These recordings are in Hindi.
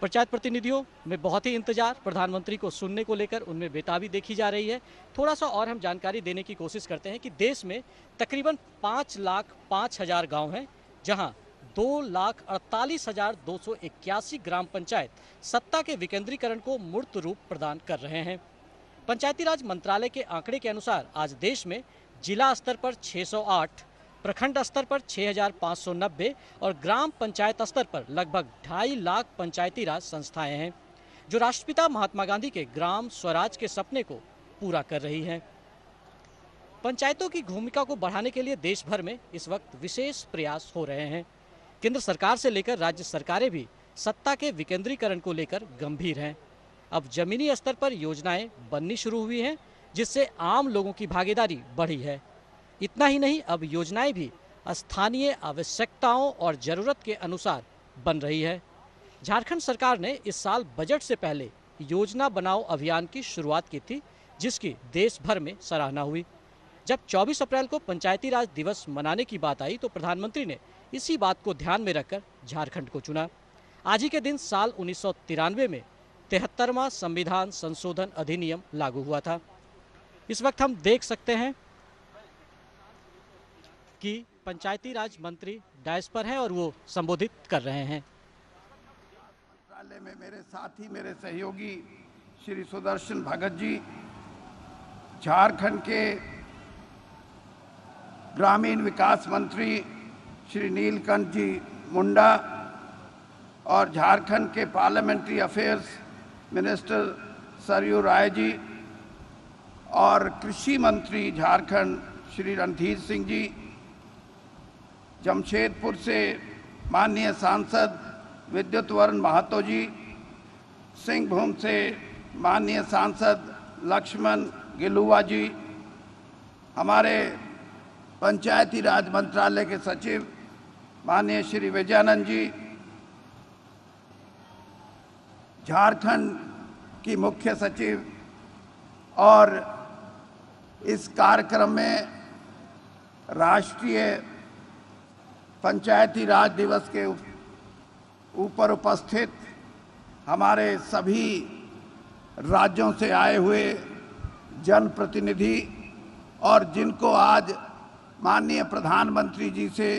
पंचायत प्रतिनिधियों में बहुत ही इंतजार प्रधानमंत्री को सुनने को लेकर उनमें बेताबी देखी जा रही है थोड़ा सा और हम जानकारी देने की कोशिश करते हैं कि देश में तकरीबन पाँच लाख पाँच हज़ार गाँव हैं जहाँ दो लाख अड़तालीस हजार दो सौ इक्यासी ग्राम पंचायत सत्ता के विकेंद्रीकरण को मूर्त रूप प्रदान कर रहे हैं पंचायती राज मंत्रालय के आंकड़े के अनुसार आज देश में जिला स्तर पर 608, प्रखंड स्तर पर 6,590 और ग्राम पंचायत स्तर पर लगभग ढाई लाख पंचायती राज संस्थाएं हैं जो राष्ट्रपिता महात्मा गांधी के ग्राम स्वराज के सपने को पूरा कर रही हैं पंचायतों की भूमिका को बढ़ाने के लिए देश भर में इस वक्त विशेष प्रयास हो रहे हैं केंद्र सरकार से लेकर राज्य सरकारें भी सत्ता के विकेंद्रीकरण को लेकर गंभीर हैं अब जमीनी स्तर पर योजनाएं बननी शुरू हुई हैं जिससे आम लोगों की भागीदारी बढ़ी है इतना ही नहीं अब योजनाएं भी स्थानीय आवश्यकताओं और जरूरत के अनुसार बन रही है झारखंड सरकार ने इस साल बजट से पहले योजना बनाओ अभियान की शुरुआत की थी जिसकी देश भर में सराहना हुई जब 24 अप्रैल को पंचायती राज दिवस मनाने की बात आई तो प्रधानमंत्री ने इसी बात को ध्यान में रखकर झारखंड को चुना आज ही के दिन साल उन्नीस में तिहत्तरवा संविधान संशोधन अधिनियम लागू हुआ था इस वक्त हम देख सकते हैं की पंचायती राज मंत्री डायस पर हैं और वो संबोधित कर रहे हैं मंत्रालय में मेरे साथी मेरे सहयोगी श्री सुदर्शन भगत जी झारखंड के ग्रामीण विकास मंत्री श्री नीलकंठ जी मुंडा और झारखंड के parliamentary affairs minister Saryu Rai ji और कृषि मंत्री झारखंड श्री रणधीर सिंह जी जमशेदपुर से माननीय सांसद विद्युत वर्ण महातो जी सिंहभूम से माननीय सांसद लक्ष्मण गिलुआ जी हमारे पंचायती राज मंत्रालय के सचिव माननीय श्री विजयानंद जी झारखंड की मुख्य सचिव और इस कार्यक्रम में राष्ट्रीय पंचायती राज दिवस के ऊपर उपस्थित हमारे सभी राज्यों से आए हुए जनप्रतिनिधि और जिनको आज माननीय प्रधानमंत्री जी से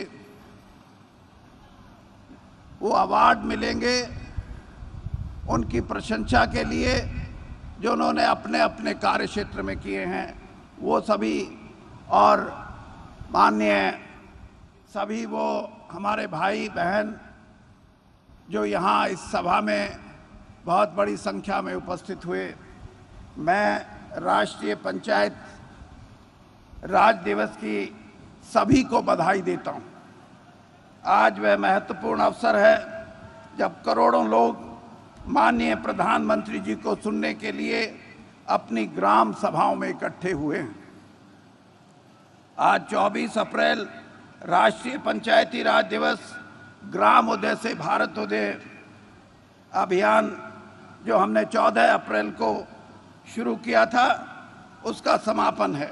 वो अवार्ड मिलेंगे उनकी प्रशंसा के लिए जो उन्होंने अपने अपने कार्य क्षेत्र में किए हैं वो सभी और माननीय सभी वो हमारे भाई बहन जो यहाँ इस सभा में बहुत बड़ी संख्या में उपस्थित हुए मैं राष्ट्रीय पंचायत राज दिवस की सभी को बधाई देता हूँ आज वह महत्वपूर्ण अवसर है जब करोड़ों लोग माननीय प्रधानमंत्री जी को सुनने के लिए अपनी ग्राम सभाओं में इकट्ठे हुए हैं आज 24 अप्रैल राष्ट्रीय पंचायती राज दिवस ग्रामोदय से भारतोदय अभियान जो हमने 14 अप्रैल को शुरू किया था उसका समापन है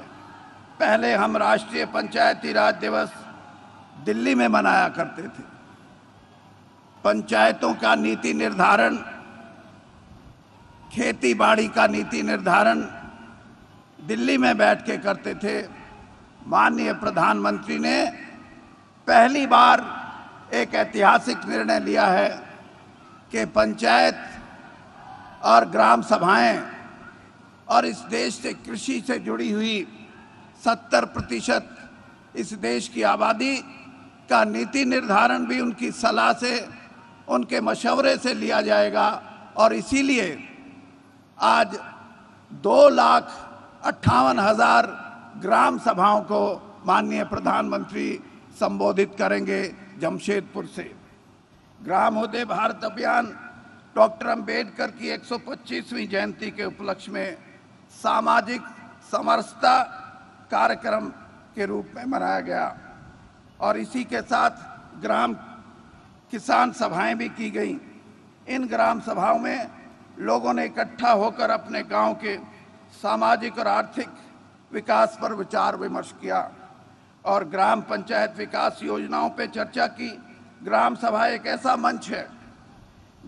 पहले हम राष्ट्रीय पंचायती राज दिवस दिल्ली में मनाया करते थे पंचायतों का नीति निर्धारण खेती बाड़ी का नीति निर्धारण दिल्ली में बैठ के करते थे माननीय प्रधानमंत्री ने पहली बार एक ऐतिहासिक निर्णय लिया है कि पंचायत और ग्राम सभाएं और इस देश से कृषि से जुड़ी हुई 70 प्रतिशत इस देश की आबादी का नीति निर्धारण भी उनकी सलाह से उनके मशवरे से लिया जाएगा और इसीलिए आज दो लाख अट्ठावन हज़ार ग्राम सभाओं को माननीय प्रधानमंत्री संबोधित करेंगे जमशेदपुर से ग्रामोदय भारत अभियान डॉक्टर अंबेडकर की 125वीं जयंती के उपलक्ष्य में सामाजिक समरसता कार्यक्रम के रूप में मनाया गया और इसी के साथ ग्राम किसान सभाएं भी की गई इन ग्राम सभाओं में लोगों ने इकट्ठा होकर अपने गांव के सामाजिक और आर्थिक विकास पर विचार विमर्श किया और ग्राम पंचायत विकास योजनाओं पर चर्चा की ग्राम सभा एक ऐसा मंच है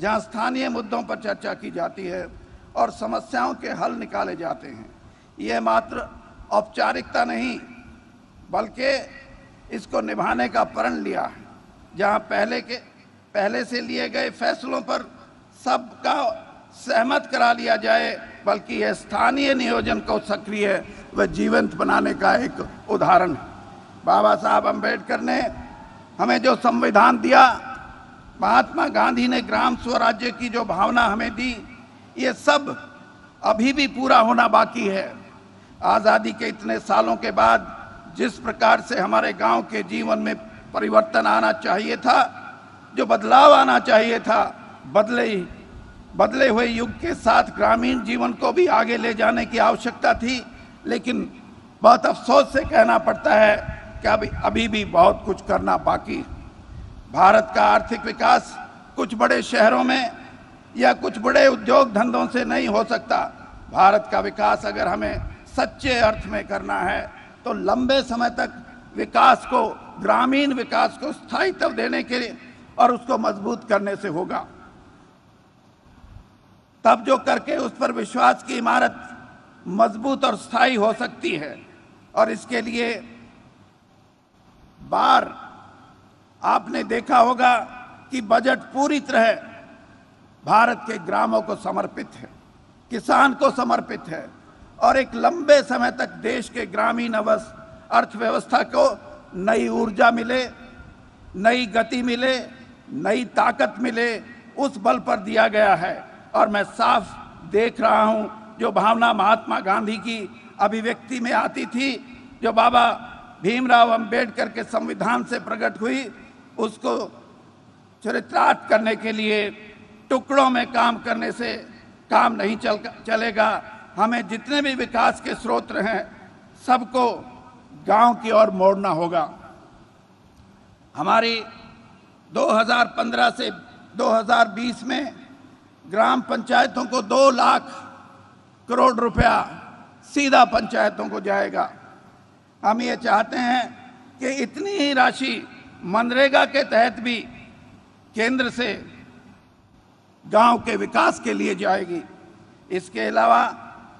जहां स्थानीय मुद्दों पर चर्चा की जाती है और समस्याओं के हल निकाले जाते हैं यह मात्र औपचारिकता नहीं बल्कि इसको निभाने का प्रण लिया है जहाँ पहले के पहले से लिए गए फैसलों पर सबका सहमत करा लिया जाए बल्कि यह स्थानीय नियोजन को सक्रिय व जीवंत बनाने का एक उदाहरण है बाबा साहब अम्बेडकर ने हमें जो संविधान दिया महात्मा गांधी ने ग्राम स्वराज्य की जो भावना हमें दी ये सब अभी भी पूरा होना बाकी है आज़ादी के इतने सालों के बाद जिस प्रकार से हमारे गांव के जीवन में परिवर्तन आना चाहिए था जो बदलाव आना चाहिए था बदले बदले हुए युग के साथ ग्रामीण जीवन को भी आगे ले जाने की आवश्यकता थी लेकिन बहुत अफसोस से कहना पड़ता है कि अभी अभी भी बहुत कुछ करना बाकी भारत का आर्थिक विकास कुछ बड़े शहरों में या कुछ बड़े उद्योग धंधों से नहीं हो सकता भारत का विकास अगर हमें सच्चे अर्थ में करना है तो लंबे समय तक विकास को ग्रामीण विकास को स्थायित्व देने के लिए और उसको मजबूत करने से होगा तब जो करके उस पर विश्वास की इमारत मजबूत और स्थायी हो सकती है और इसके लिए बार आपने देखा होगा कि बजट पूरी तरह भारत के ग्रामों को समर्पित है किसान को समर्पित है और एक लंबे समय तक देश के ग्रामीण अवस अर्थव्यवस्था को नई ऊर्जा मिले नई गति मिले नई ताकत मिले उस बल पर दिया गया है और मैं साफ देख रहा हूं जो भावना महात्मा गांधी की अभिव्यक्ति में आती थी जो बाबा भीमराव अंबेडकर के संविधान से प्रकट हुई उसको चरित्रार्थ करने के लिए टुकड़ों में काम करने से काम नहीं चल चलेगा हमें जितने भी विकास के स्रोत हैं सबको गांव की ओर मोड़ना होगा हमारी 2015 से 2020 में ग्राम पंचायतों को दो लाख करोड़ रुपया सीधा पंचायतों को जाएगा हम ये चाहते हैं कि इतनी ही राशि मनरेगा के तहत भी केंद्र से गांव के विकास के लिए जाएगी इसके अलावा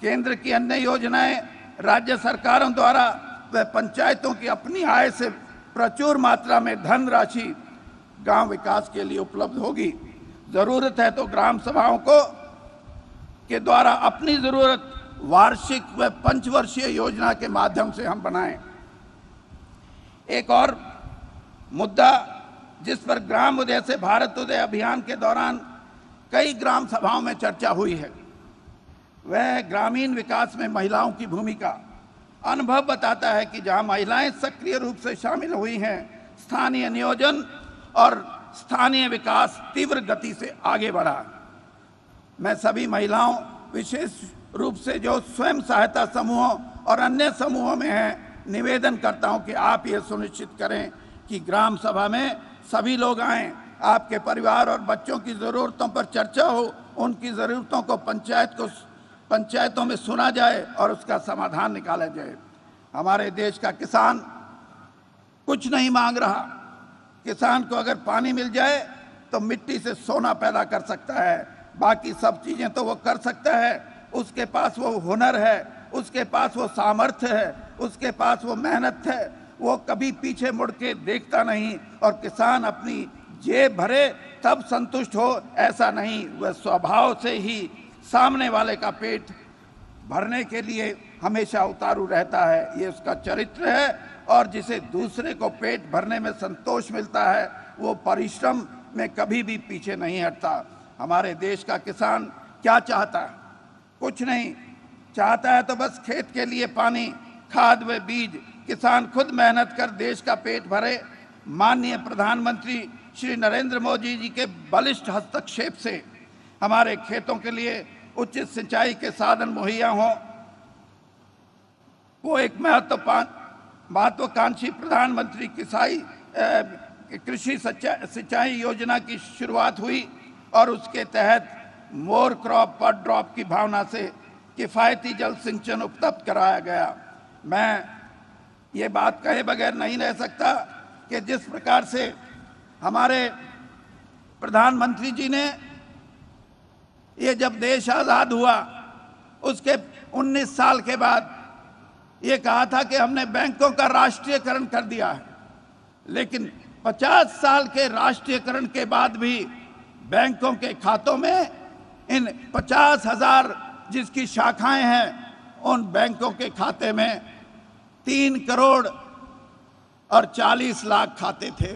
केंद्र की अन्य योजनाएं राज्य सरकारों द्वारा व पंचायतों की अपनी आय से प्रचुर मात्रा में धनराशि गांव विकास के लिए उपलब्ध होगी ज़रूरत है तो ग्राम सभाओं को के द्वारा अपनी ज़रूरत वार्षिक व पंचवर्षीय योजना के माध्यम से हम बनाएं एक और मुद्दा जिस पर ग्राम उदय से भारत उदय अभियान के दौरान कई ग्राम सभाओं में चर्चा हुई है वह ग्रामीण विकास में महिलाओं की भूमिका अनुभव बताता है कि जहां महिलाएं सक्रिय रूप से शामिल हुई हैं स्थानीय नियोजन और स्थानीय विकास तीव्र गति से आगे बढ़ा मैं सभी महिलाओं विशेष रूप से जो स्वयं सहायता समूहों और अन्य समूहों में है निवेदन करता हूं कि आप ये सुनिश्चित करें कि ग्राम सभा में सभी लोग आए आपके परिवार और बच्चों की ज़रूरतों पर चर्चा हो उनकी ज़रूरतों को पंचायत को पंचायतों में सुना जाए और उसका समाधान निकाला जाए हमारे देश का किसान कुछ नहीं मांग रहा किसान को अगर पानी मिल जाए तो मिट्टी से सोना पैदा कर सकता है बाकी सब चीज़ें तो वो कर सकता है उसके पास वो हुनर है उसके पास वो सामर्थ्य है उसके पास वो मेहनत है वो कभी पीछे मुड़ के देखता नहीं और किसान अपनी जेब भरे तब संतुष्ट हो ऐसा नहीं वह स्वभाव से ही सामने वाले का पेट भरने के लिए हमेशा उतारू रहता है ये उसका चरित्र है और जिसे दूसरे को पेट भरने में संतोष मिलता है वो परिश्रम में कभी भी पीछे नहीं हटता हमारे देश का किसान क्या चाहता है कुछ नहीं चाहता है तो बस खेत के लिए पानी खाद व बीज किसान खुद मेहनत कर देश का पेट भरे माननीय प्रधानमंत्री श्री नरेंद्र मोदी जी के बलिष्ठ हस्तक्षेप से हमारे खेतों के लिए उचित सिंचाई के साधन मुहैया हों वो एक महत्वाकांक्षी प्रधानमंत्री किसाई कृषि सिंचाई योजना की शुरुआत हुई और उसके तहत मोर क्रॉप पर ड्रॉप की भावना से किफ़ायती जल सिंचन उपलब्ध कराया गया मैं ये बात कहे बगैर नहीं रह सकता कि जिस प्रकार से हमारे प्रधानमंत्री जी ने ये जब देश आज़ाद हुआ उसके 19 साल के बाद ये कहा था कि हमने बैंकों का राष्ट्रीयकरण कर दिया है लेकिन 50 साल के राष्ट्रीयकरण के बाद भी बैंकों के खातों में इन पचास हजार जिसकी शाखाएं हैं उन बैंकों के खाते में तीन करोड़ और चालीस लाख खाते थे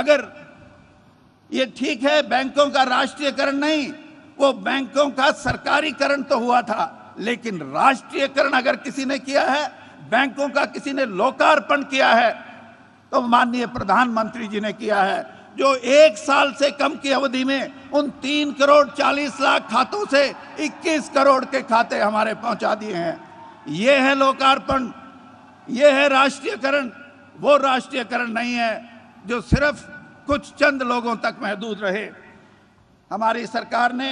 अगर ये ठीक है बैंकों का राष्ट्रीयकरण नहीं वो बैंकों का सरकारीकरण तो हुआ था लेकिन राष्ट्रीयकरण अगर किसी ने किया है बैंकों का किसी ने लोकार्पण किया है तो माननीय प्रधानमंत्री जी ने किया है जो एक साल से कम की अवधि में उन तीन करोड़ चालीस लाख खातों से इक्कीस करोड़ के खाते हमारे पहुंचा दिए हैं ये है लोकार्पण ये है राष्ट्रीयकरण वो राष्ट्रीयकरण नहीं है जो सिर्फ कुछ चंद लोगों तक महदूद रहे हमारी सरकार ने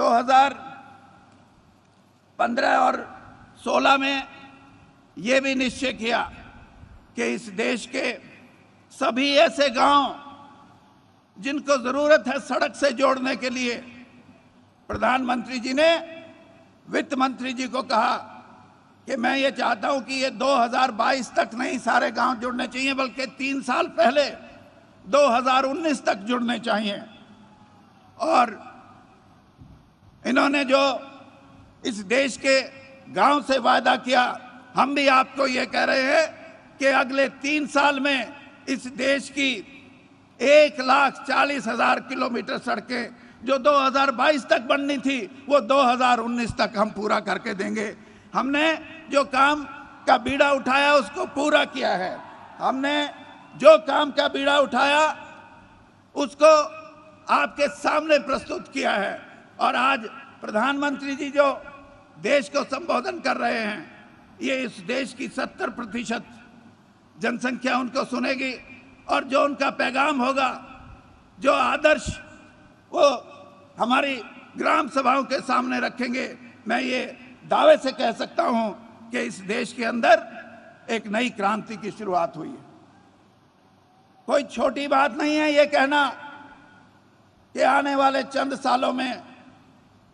2015 और 16 में ये भी निश्चय किया कि इस देश के सभी ऐसे गांव जिनको जरूरत है सड़क से जोड़ने के लिए प्रधानमंत्री जी ने वित्त मंत्री जी को कहा कि मैं ये चाहता हूं कि ये 2022 तक नहीं सारे गांव जुड़ने चाहिए बल्कि तीन साल पहले 2019 तक जुड़ने चाहिए और इन्होंने जो इस देश के गांव से वायदा किया हम भी आपको ये कह रहे हैं कि अगले तीन साल में इस देश की एक लाख चालीस हजार किलोमीटर सड़कें जो 2022 तक बननी थी वो 2019 तक हम पूरा करके देंगे हमने जो काम का बीड़ा उठाया उसको पूरा किया है हमने जो काम का बीड़ा उठाया उसको आपके सामने प्रस्तुत किया है और आज प्रधानमंत्री जी जो देश को संबोधन कर रहे हैं ये इस देश की 70 प्रतिशत जनसंख्या उनको सुनेगी और जो उनका पैगाम होगा जो आदर्श वो हमारी ग्राम सभाओं के सामने रखेंगे मैं ये दावे से कह सकता हूं कि इस देश के अंदर एक नई क्रांति की शुरुआत हुई है कोई छोटी बात नहीं है ये कहना कि आने वाले चंद सालों में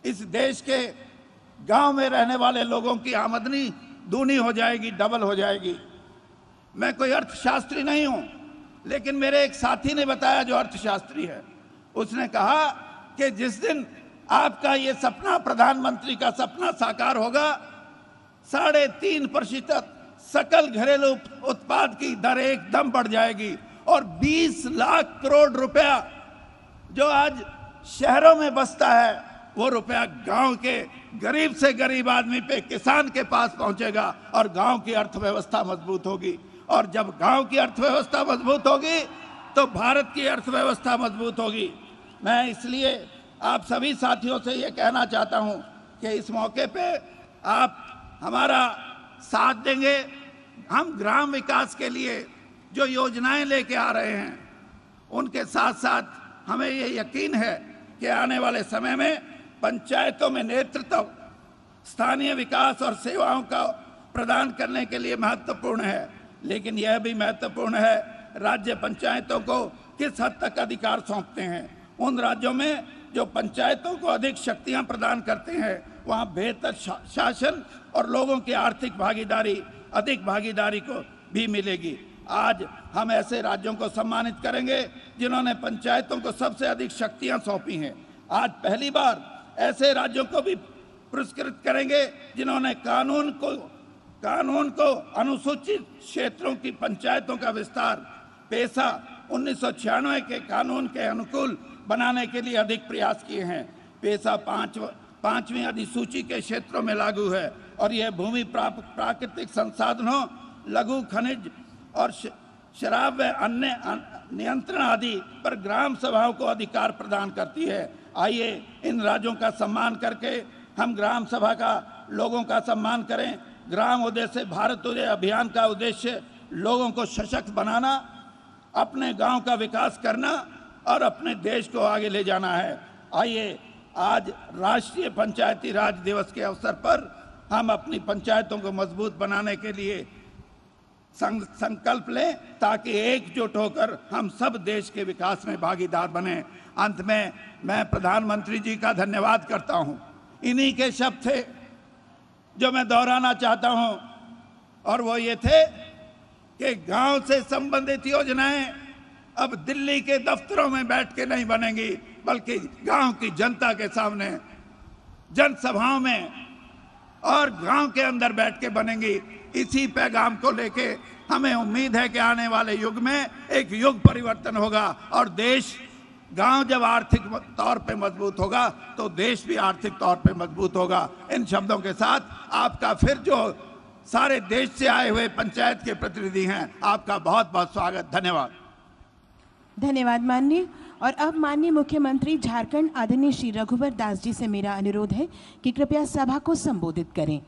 इस देश के गांव में रहने वाले लोगों की आमदनी दूनी हो जाएगी डबल हो जाएगी मैं कोई अर्थशास्त्री नहीं हूं लेकिन मेरे एक साथी ने बताया जो अर्थशास्त्री है उसने कहा कि जिस दिन आपका ये सपना प्रधानमंत्री का सपना साकार होगा साढ़े तीन प्रतिशत सकल घरेलू उत्पाद की दर एकदम बढ़ जाएगी और 20 लाख करोड़ रुपया जो आज शहरों में बसता है वो रुपया गांव के गरीब से गरीब आदमी पे किसान के पास पहुंचेगा और गांव की अर्थव्यवस्था मजबूत होगी और जब गांव की अर्थव्यवस्था मजबूत होगी तो भारत की अर्थव्यवस्था मजबूत होगी मैं इसलिए आप सभी साथियों से ये कहना चाहता हूँ कि इस मौके पे आप हमारा साथ देंगे हम ग्राम विकास के लिए जो योजनाएं लेके आ रहे हैं उनके साथ साथ हमें ये यकीन है कि आने वाले समय में पंचायतों में नेतृत्व स्थानीय विकास और सेवाओं का प्रदान करने के लिए महत्वपूर्ण है लेकिन यह भी महत्वपूर्ण है राज्य पंचायतों को किस हद तक अधिकार सौंपते हैं उन राज्यों में जो पंचायतों को अधिक शक्तियां प्रदान करते हैं वहां बेहतर शा, शासन और लोगों की आर्थिक भागीदारी अधिक भागीदारी को भी मिलेगी आज हम ऐसे राज्यों को सम्मानित करेंगे जिन्होंने पंचायतों को सबसे अधिक शक्तियां सौंपी हैं आज पहली बार ऐसे राज्यों को भी पुरस्कृत करेंगे जिन्होंने कानून को कानून को अनुसूचित क्षेत्रों की पंचायतों का विस्तार पेशा उन्नीस के कानून के अनुकूल बनाने के लिए अधिक प्रयास किए हैं पेशा पांच पांचवी अधिसूची के क्षेत्रों में लागू है और यह भूमि प्राकृतिक संसाधनों लघु खनिज और शराब व अन्य नियंत्रण आदि पर ग्राम सभाओं को अधिकार प्रदान करती है आइए इन राज्यों का सम्मान करके हम ग्राम सभा का लोगों का सम्मान करें ग्राम उदय से भारत उदय अभियान का उद्देश्य लोगों को सशक्त बनाना अपने गांव का विकास करना और अपने देश को आगे ले जाना है आइए आज राष्ट्रीय पंचायती राज दिवस के अवसर पर हम अपनी पंचायतों को मजबूत बनाने के लिए संकल्प लें ताकि एकजुट होकर हम सब देश के विकास में भागीदार बने अंत में मैं प्रधानमंत्री जी का धन्यवाद करता हूं इन्हीं के शब्द थे जो मैं दोहराना चाहता हूं और वो ये थे कि गांव से संबंधित योजनाएं अब दिल्ली के दफ्तरों में बैठ के नहीं बनेंगी बल्कि गांव की जनता के सामने जनसभाओं में और गांव के अंदर बैठ के बनेंगी इसी पैगाम को लेके हमें उम्मीद है कि आने वाले युग में एक युग परिवर्तन होगा और देश गांव जब आर्थिक तौर पे मजबूत होगा तो देश भी आर्थिक तौर पे मजबूत होगा इन शब्दों के साथ आपका फिर जो सारे देश से आए हुए पंचायत के प्रतिनिधि हैं आपका बहुत बहुत स्वागत धन्यवाद धन्यवाद माननीय और अब माननीय मुख्यमंत्री झारखंड आदरणीय श्री रघुवर दास जी से मेरा अनुरोध है कि कृपया सभा को संबोधित करें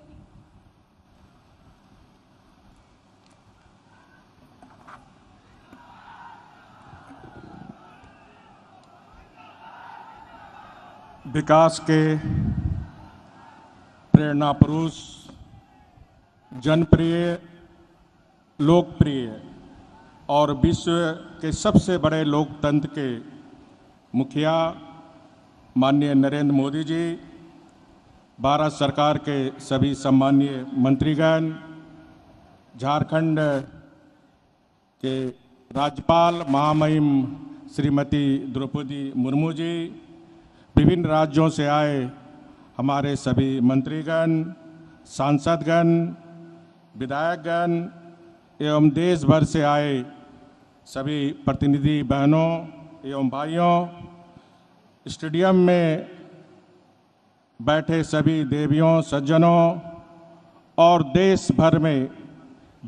विकास के प्रेरणा पुरुष जनप्रिय लोकप्रिय और विश्व के सबसे बड़े लोकतंत्र के मुखिया माननीय नरेंद्र मोदी जी भारत सरकार के सभी सम्मान्य मंत्रीगण झारखंड के राज्यपाल महामहिम श्रीमती द्रौपदी मुर्मू जी विभिन्न राज्यों से आए हमारे सभी मंत्रीगण सांसदगण विधायकगण एवं देश भर से आए सभी प्रतिनिधि बहनों एवं भाइयों स्टेडियम में बैठे सभी देवियों सज्जनों और देश भर में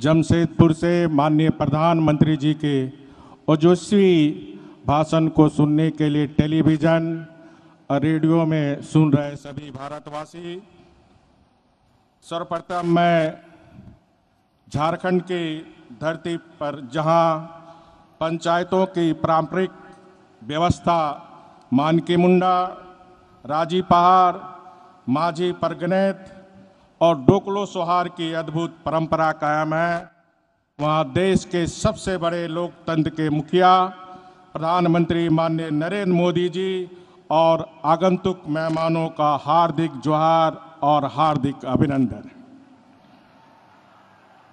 जमशेदपुर से माननीय प्रधानमंत्री जी के ओजस्वी भाषण को सुनने के लिए टेलीविज़न रेडियो में सुन रहे सभी भारतवासी सर्वप्रथम मैं झारखंड की धरती पर जहां पंचायतों की पारंपरिक व्यवस्था मानकी मुंडा राजी पहाड़ माझी परगनेत और डोकलो सोहार की अद्भुत परंपरा कायम है वहाँ देश के सबसे बड़े लोकतंत्र के मुखिया प्रधानमंत्री माननीय नरेंद्र मोदी जी और आगंतुक मेहमानों का हार्दिक जोहार और हार्दिक अभिनंदन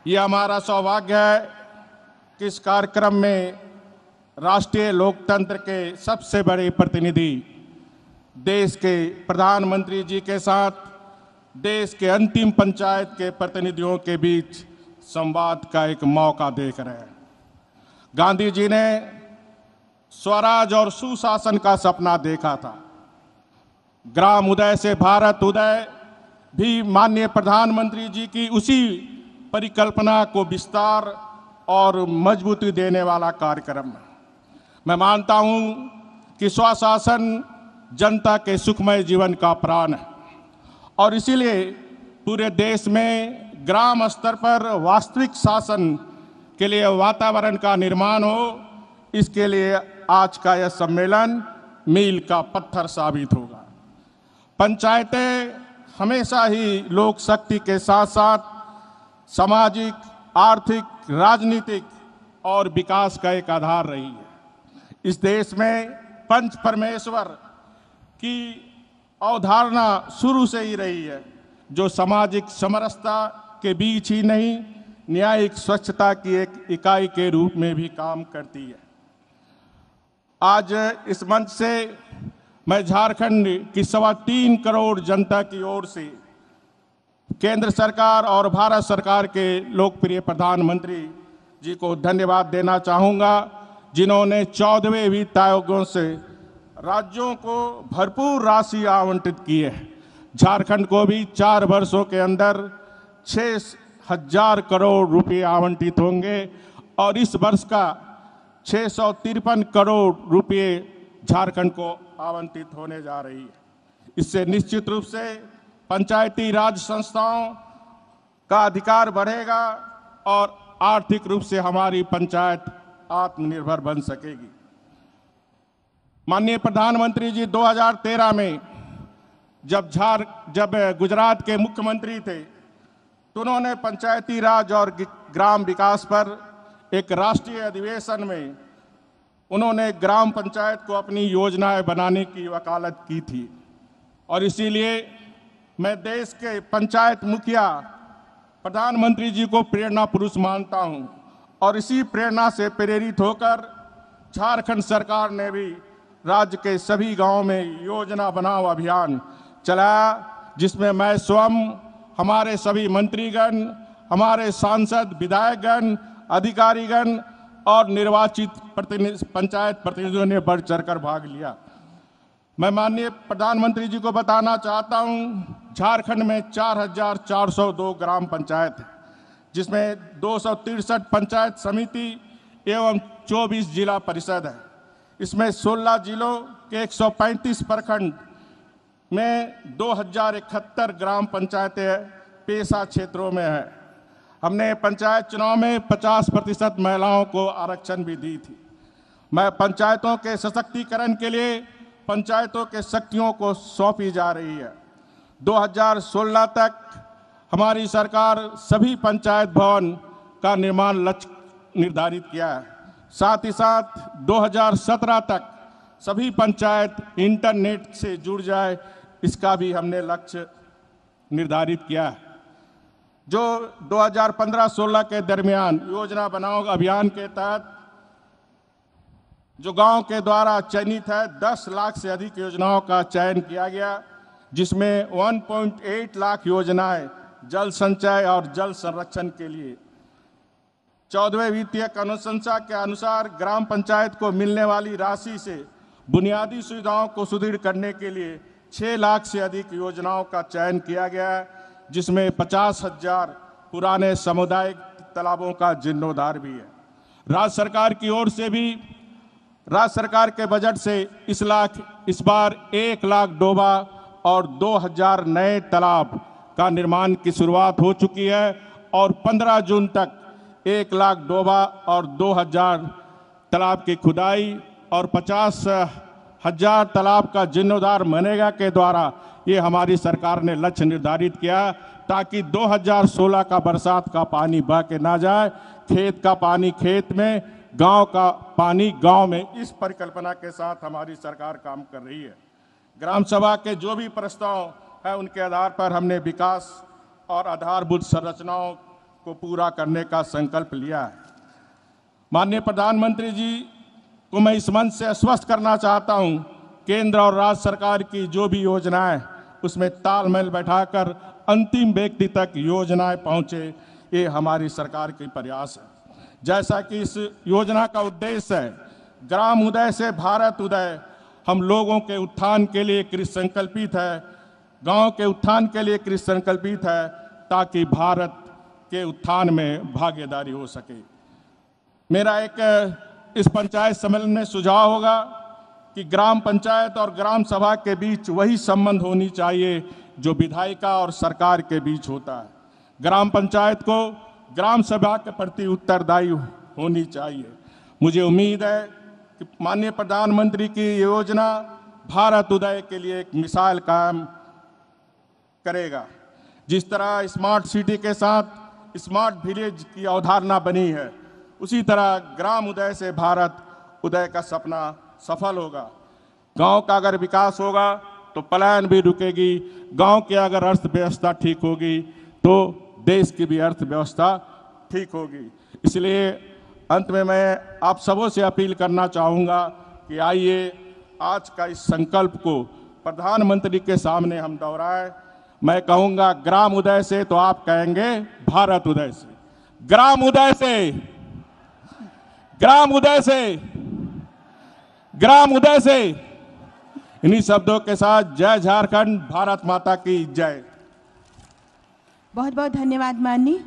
ये हमारा सौभाग्य है कि इस कार्यक्रम में राष्ट्रीय लोकतंत्र के सबसे बड़े प्रतिनिधि देश के प्रधानमंत्री जी के साथ देश के अंतिम पंचायत के प्रतिनिधियों के बीच संवाद का एक मौका देख रहे हैं गांधी जी ने स्वराज और सुशासन का सपना देखा था ग्राम उदय से भारत उदय भी माननीय प्रधानमंत्री जी की उसी परिकल्पना को विस्तार और मजबूती देने वाला कार्यक्रम है मैं मानता हूं कि स्वशासन जनता के सुखमय जीवन का प्राण है और इसीलिए पूरे देश में ग्राम स्तर पर वास्तविक शासन के लिए वातावरण का निर्माण हो इसके लिए आज का यह सम्मेलन मील का पत्थर साबित होगा पंचायतें हमेशा ही लोक शक्ति के साथ साथ सामाजिक आर्थिक राजनीतिक और विकास का एक आधार रही है इस देश में पंच परमेश्वर की अवधारणा शुरू से ही रही है जो सामाजिक समरसता के बीच ही नहीं न्यायिक स्वच्छता की एक इकाई के रूप में भी काम करती है आज इस मंच से मैं झारखंड की सवा तीन करोड़ जनता की ओर से केंद्र सरकार और भारत सरकार के लोकप्रिय प्रधानमंत्री जी को धन्यवाद देना चाहूँगा जिन्होंने चौदहवें वित्त आयोगों से राज्यों को भरपूर राशि आवंटित की है झारखंड को भी चार वर्षों के अंदर छः हजार करोड़ रुपये आवंटित होंगे और इस वर्ष का छः करोड़ रुपये झारखंड को आवंटित होने जा रही है इससे निश्चित रूप से पंचायती राज संस्थाओं का अधिकार बढ़ेगा और आर्थिक रूप से हमारी पंचायत आत्मनिर्भर बन सकेगी माननीय प्रधानमंत्री जी 2013 में जब झार जब गुजरात के मुख्यमंत्री थे तो उन्होंने पंचायती राज और ग्राम विकास पर एक राष्ट्रीय अधिवेशन में उन्होंने ग्राम पंचायत को अपनी योजनाएं बनाने की वकालत की थी और इसीलिए मैं देश के पंचायत मुखिया प्रधानमंत्री जी को प्रेरणा पुरुष मानता हूं और इसी प्रेरणा से प्रेरित होकर झारखंड सरकार ने भी राज्य के सभी गांवों में योजना बनाओ अभियान चलाया जिसमें मैं स्वयं हमारे सभी मंत्रीगण हमारे सांसद विधायकगण अधिकारीगण और निर्वाचित प्रतिनिधि पंचायत प्रतिनिधियों ने बढ़ चढ़कर भाग लिया मैं माननीय प्रधानमंत्री जी को बताना चाहता हूं झारखंड में 4,402 ग्राम पंचायत है जिसमें दो पंचायत समिति एवं 24 जिला परिषद है इसमें 16 जिलों के 135 प्रखंड में दो ग्राम पंचायतें पेशा क्षेत्रों में है हमने पंचायत चुनाव में 50 प्रतिशत महिलाओं को आरक्षण भी दी थी मैं पंचायतों के सशक्तिकरण के लिए पंचायतों के शक्तियों को सौंपी जा रही है 2016 तक हमारी सरकार सभी पंचायत भवन का निर्माण लक्ष्य निर्धारित किया है साथ ही साथ 2017 तक सभी पंचायत इंटरनेट से जुड़ जाए इसका भी हमने लक्ष्य निर्धारित किया है जो 2015-16 के दरमियान योजना बनाओ अभियान के तहत जो गांव के द्वारा चयनित है 10 लाख से अधिक योजनाओं का चयन किया गया जिसमें 1.8 लाख योजनाएं जल संचय और जल संरक्षण के लिए चौदहवें वित्तीय अनुशंसा के अनुसार ग्राम पंचायत को मिलने वाली राशि से बुनियादी सुविधाओं को सुदृढ़ करने के लिए 6 लाख से अधिक योजनाओं का चयन किया गया है जिसमें पचास हजार पुराने सामुदायिक तालाबों का जीर्णोद्धार भी है राज्य सरकार की ओर से भी राज्य सरकार के बजट से इस लाख इस बार एक लाख डोबा और दो हजार नए तालाब का निर्माण की शुरुआत हो चुकी है और 15 जून तक एक लाख डोबा और 2000 तालाब की खुदाई और पचास हजार तालाब का जीर्णोद्धार मनेगा के द्वारा ये हमारी सरकार ने लक्ष्य निर्धारित किया ताकि 2016 का बरसात का पानी बह के ना जाए खेत का पानी खेत में गांव का पानी गांव में इस परिकल्पना के साथ हमारी सरकार काम कर रही है ग्राम सभा के जो भी प्रस्ताव है उनके आधार पर हमने विकास और आधारभूत संरचनाओं को पूरा करने का संकल्प लिया है माननीय प्रधानमंत्री जी को मैं इस मंच से आश्वस्त करना चाहता हूं केंद्र और राज्य सरकार की जो भी योजनाएं उसमें तालमेल बैठाकर अंतिम व्यक्ति तक योजनाएं पहुंचे ये हमारी सरकार की प्रयास है जैसा कि इस योजना का उद्देश्य है ग्राम उदय से भारत उदय हम लोगों के उत्थान के लिए कृषि संकल्पित है गांव के उत्थान के लिए कृषि संकल्पित है ताकि भारत के उत्थान में भागीदारी हो सके मेरा एक इस पंचायत सम्मेलन में सुझाव होगा कि ग्राम पंचायत और ग्राम सभा के बीच वही संबंध होनी चाहिए जो विधायिका और सरकार के बीच होता है ग्राम पंचायत को ग्राम सभा के प्रति उत्तरदायी होनी चाहिए मुझे उम्मीद है कि माननीय प्रधानमंत्री की योजना भारत उदय के लिए एक मिसाल कायम करेगा जिस तरह स्मार्ट सिटी के साथ स्मार्ट विलेज की अवधारणा बनी है उसी तरह ग्राम उदय से भारत उदय का सपना सफल होगा गांव का अगर विकास होगा तो पलायन भी रुकेगी गांव की अगर अर्थव्यवस्था ठीक होगी तो देश की भी अर्थव्यवस्था ठीक होगी इसलिए अंत में मैं आप सबों से अपील करना चाहूँगा कि आइए आज का इस संकल्प को प्रधानमंत्री के सामने हम दोहराए मैं कहूंगा ग्राम उदय से तो आप कहेंगे भारत उदय से ग्राम उदय से ग्राम उदय से ग्राम उदय से इन्हीं शब्दों के साथ जय झारखंड भारत माता की जय बहुत बहुत धन्यवाद माननीय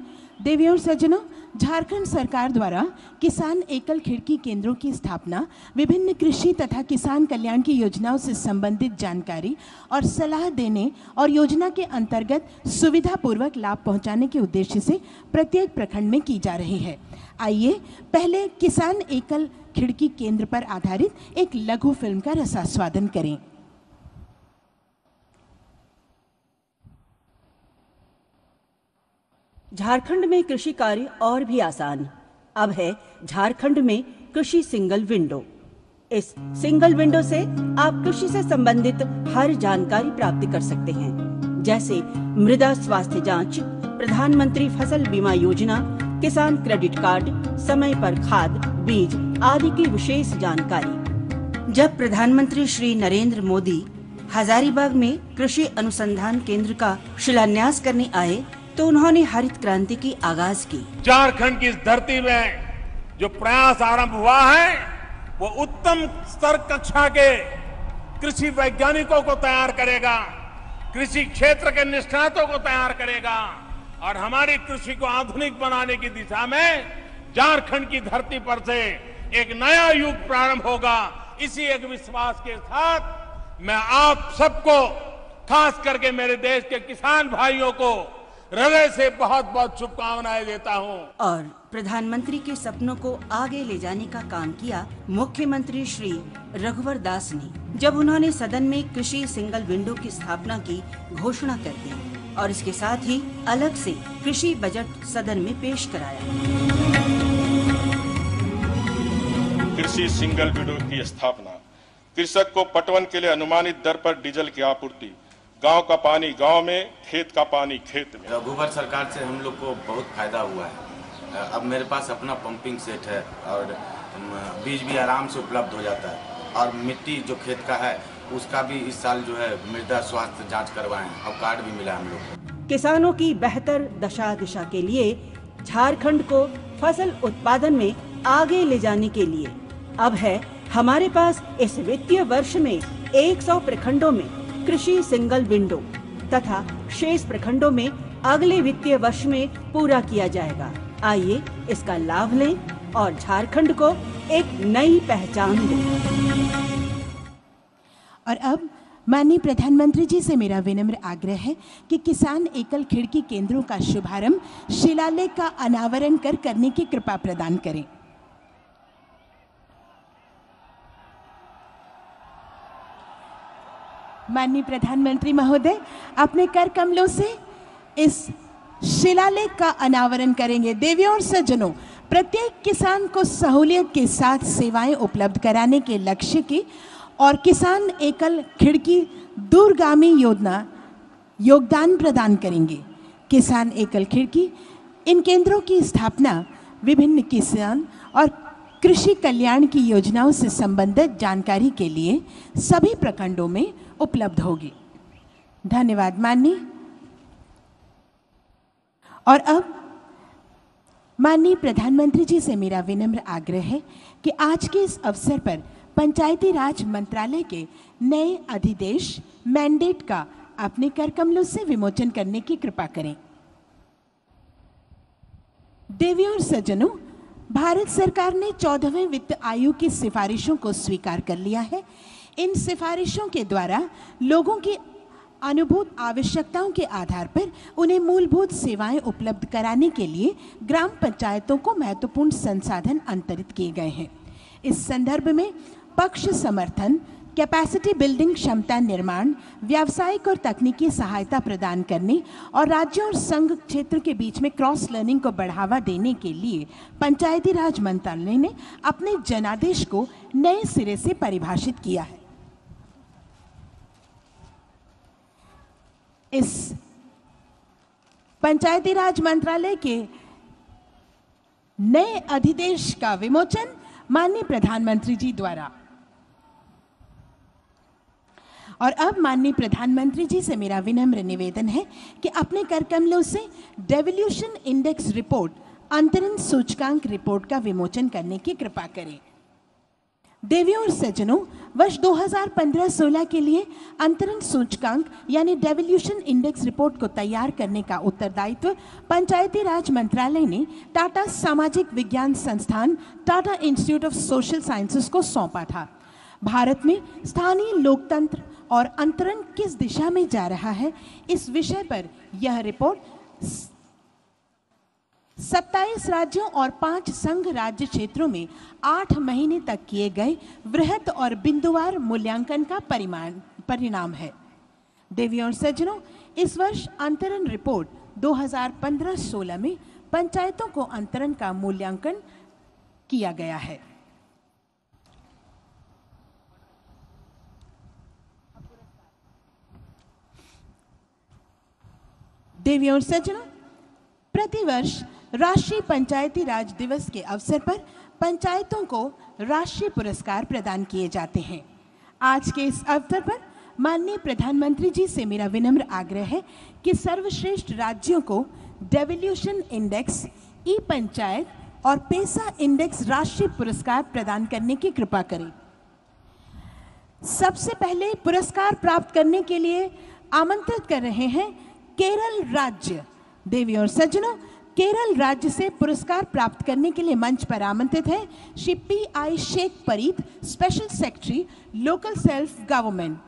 देवी और सज्जनों झारखंड सरकार द्वारा किसान एकल खिड़की केंद्रों की स्थापना विभिन्न कृषि तथा किसान कल्याण की योजनाओं से संबंधित जानकारी और सलाह देने और योजना के अंतर्गत सुविधापूर्वक लाभ पहुंचाने के उद्देश्य से प्रत्येक प्रखंड में की जा रही है आइए पहले किसान एकल खिड़की केंद्र पर आधारित एक लघु फिल्म का रसास्वादन करें झारखंड में कृषि कार्य और भी आसान अब है झारखंड में कृषि सिंगल विंडो इस सिंगल विंडो से आप कृषि से संबंधित हर जानकारी प्राप्त कर सकते हैं जैसे मृदा स्वास्थ्य जांच, प्रधानमंत्री फसल बीमा योजना किसान क्रेडिट कार्ड समय पर खाद बीज आदि की विशेष जानकारी जब प्रधानमंत्री श्री नरेंद्र मोदी हजारीबाग में कृषि अनुसंधान केंद्र का शिलान्यास करने आए तो उन्होंने हरित क्रांति की आगाज की झारखंड की इस धरती में जो प्रयास आरंभ हुआ है वो उत्तम स्तर कक्षा के कृषि वैज्ञानिकों को तैयार करेगा कृषि क्षेत्र के निष्णातों को तैयार करेगा और हमारी कृषि को आधुनिक बनाने की दिशा में झारखंड की धरती पर से एक नया युग प्रारंभ होगा इसी एक विश्वास के साथ मैं आप सबको खास करके मेरे देश के किसान भाइयों को हृदय से बहुत बहुत शुभकामनाएं देता हूं। और प्रधानमंत्री के सपनों को आगे ले जाने का काम किया मुख्यमंत्री श्री रघुवर दास ने जब उन्होंने सदन में कृषि सिंगल विंडो की स्थापना की घोषणा कर दी और इसके साथ ही अलग से कृषि बजट सदन में पेश कराया कृषि सिंगल विंडो की स्थापना कृषक को पटवन के लिए अनुमानित दर पर डीजल की आपूर्ति गांव का पानी गांव में खेत का पानी खेत में रघुवर सरकार से हम लोग को बहुत फायदा हुआ है अब मेरे पास अपना पंपिंग सेट है और बीज भी आराम से उपलब्ध हो जाता है और मिट्टी जो खेत का है उसका भी इस साल जो है मृदा स्वास्थ्य जांच करवाए अब कार्ड भी मिला हम लोग किसानों की बेहतर दशा दिशा के लिए झारखंड को फसल उत्पादन में आगे ले जाने के लिए अब है हमारे पास इस वित्तीय वर्ष में 100 प्रखंडों में कृषि सिंगल विंडो तथा शेष प्रखंडों में अगले वित्तीय वर्ष में पूरा किया जाएगा आइए इसका लाभ लें और झारखंड को एक नई पहचान दें। और अब माननीय प्रधानमंत्री जी से मेरा विनम्र आग्रह है कि किसान एकल खिड़की केंद्रों का शुभारंभ शिलालेख का अनावरण कर करने की कृपा प्रदान करें माननीय प्रधानमंत्री महोदय अपने कर कमलों से इस शिलालेख का अनावरण करेंगे देवियों और सज्जनों प्रत्येक किसान को सहूलियत के साथ सेवाएं उपलब्ध कराने के लक्ष्य की और किसान एकल खिड़की दूरगामी योजना योगदान प्रदान करेंगे किसान एकल खिड़की इन केंद्रों की स्थापना विभिन्न किसान और कृषि कल्याण की योजनाओं से संबंधित जानकारी के लिए सभी प्रखंडों में उपलब्ध होगी धन्यवाद माननीय और अब माननीय प्रधानमंत्री जी से मेरा विनम्र आग्रह है कि आज के इस अवसर पर पंचायती राज मंत्रालय के नए अधिदेश मैंडेट का अपने कर कमलों से विमोचन करने की कृपा करें देवी और सज्जनों भारत सरकार ने चौदहवें वित्त आयोग की सिफारिशों को स्वीकार कर लिया है इन सिफारिशों के द्वारा लोगों की अनुभूत आवश्यकताओं के आधार पर उन्हें मूलभूत सेवाएं उपलब्ध कराने के लिए ग्राम पंचायतों को महत्वपूर्ण संसाधन अंतरित किए गए हैं इस संदर्भ में पक्ष समर्थन कैपेसिटी बिल्डिंग क्षमता निर्माण व्यावसायिक और तकनीकी सहायता प्रदान करने और राज्यों और संघ क्षेत्र के बीच में क्रॉस लर्निंग को बढ़ावा देने के लिए पंचायती राज मंत्रालय ने अपने जनादेश को नए सिरे से परिभाषित किया है इस पंचायती राज मंत्रालय के नए अधिदेश का विमोचन माननीय प्रधानमंत्री जी द्वारा और अब माननीय प्रधानमंत्री जी से मेरा विनम्र निवेदन है कि अपने कर कमलों से डेवल्यूशन इंडेक्स रिपोर्ट अंतरिम सूचकांक रिपोर्ट का विमोचन करने की कृपा करें देवियों और सज्जनों वर्ष 2015-16 के लिए अंतरिम सूचकांक यानी डेवल्यूशन इंडेक्स रिपोर्ट को तैयार करने का उत्तरदायित्व पंचायती राज मंत्रालय ने टाटा सामाजिक विज्ञान संस्थान Tata Institute of Social Sciences को सौंपा था भारत में स्थानीय लोकतंत्र और अंतरण किस दिशा में जा रहा है इस विषय पर यह रिपोर्ट सत्ताईस राज्यों और पांच संघ राज्य क्षेत्रों में आठ महीने तक किए गए वृहद और बिंदुवार मूल्यांकन का परिमाण परिणाम है देवियों और सज्जनों इस वर्ष अंतरण रिपोर्ट 2015-16 में पंचायतों को अंतरण का मूल्यांकन किया गया है देवी और सज्जनों प्रतिवर्ष राष्ट्रीय पंचायती राज दिवस के अवसर पर पंचायतों को राष्ट्रीय पुरस्कार प्रदान किए जाते हैं आज के इस अवसर पर माननीय प्रधानमंत्री जी से मेरा विनम्र आग्रह है कि सर्वश्रेष्ठ राज्यों को डेवल्यूशन इंडेक्स ई पंचायत और पेशा इंडेक्स राष्ट्रीय पुरस्कार प्रदान करने की कृपा करें सबसे पहले पुरस्कार प्राप्त करने के लिए आमंत्रित कर रहे हैं केरल राज्य देवी और सज्जनों केरल राज्य से पुरस्कार प्राप्त करने के लिए मंच पर आमंत्रित हैं Shri P I Sheikh Pareeth special secretary local self government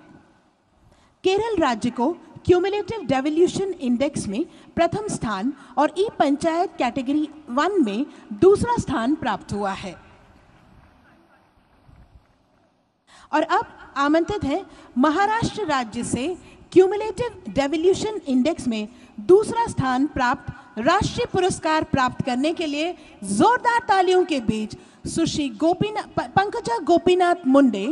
Kerala राज्य को क्यूमुलेटिव डेवल्यूशन इंडेक्स में प्रथम स्थान और ई पंचायत कैटेगरी वन में दूसरा स्थान प्राप्त हुआ है और अब आमंत्रित है महाराष्ट्र राज्य से क्यूमुलेटिव डेवल्यूशन इंडेक्स में दूसरा स्थान प्राप्त राष्ट्रीय पुरस्कार प्राप्त करने के लिए जोरदार तालियों के बीच Sushri Gopinath Pankaja Gopinath Munde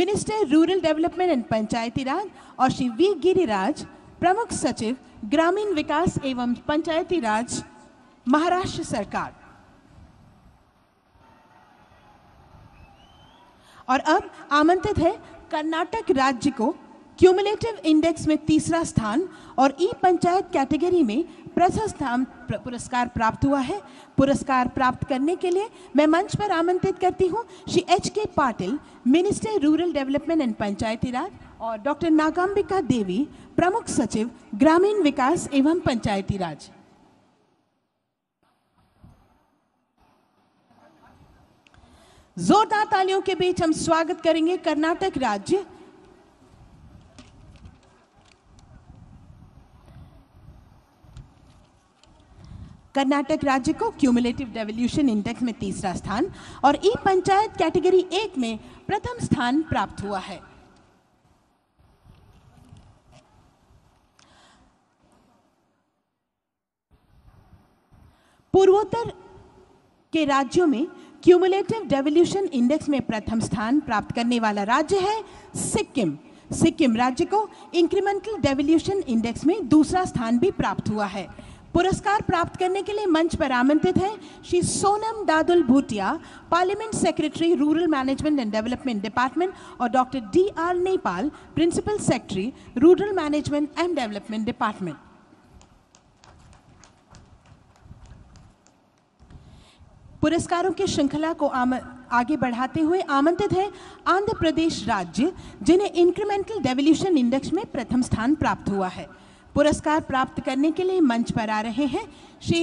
minister rural development and Panchayati Raj और श्री वी गिरिराज प्रमुख सचिव ग्रामीण विकास एवं पंचायती राज महाराष्ट्र सरकार और अब आमंत्रित है कर्नाटक राज्य को क्यूमुलेटिव इंडेक्स में तीसरा स्थान और ई पंचायत कैटेगरी में प्रथम स्थान पुरस्कार प्राप्त हुआ है पुरस्कार प्राप्त करने के लिए मैं मंच पर आमंत्रित करती हूँ Shri H K Patil minister rural development and Panchayati Raj और डॉक्टर नागाम्बिका देवी प्रमुख सचिव ग्रामीण विकास एवं पंचायती राज जोरदार तालियों के बीच हम स्वागत करेंगे कर्नाटक राज्य कर्नाटक राज्य को क्यूमुलेटिव डेवल्यूशन इंडेक्स में तीसरा स्थान और ई पंचायत कैटेगरी एक में प्रथम स्थान प्राप्त हुआ है पूर्वोत्तर के राज्यों में क्यूमुलेटिव डेवल्यूशन इंडेक्स में प्रथम स्थान प्राप्त करने वाला राज्य है सिक्किम सिक्किम राज्य को इंक्रीमेंटल डेवल्यूशन इंडेक्स में दूसरा स्थान भी प्राप्त हुआ है पुरस्कार प्राप्त करने के लिए मंच पर आमंत्रित हैं Shri Sonam Dadul Bhutia parliament secretary rural management and development department और doctor D R Nepal principal secretary rural management and development department पुरस्कारों की श्रृंखला को आम, आगे बढ़ाते हुए आमंत्रित है आंध्र प्रदेश राज्य जिन्हें इंक्रीमेंटल डेवल्यूशन इंडेक्स में प्रथम स्थान प्राप्त हुआ है पुरस्कार प्राप्त करने के लिए मंच पर आ रहे हैं श्री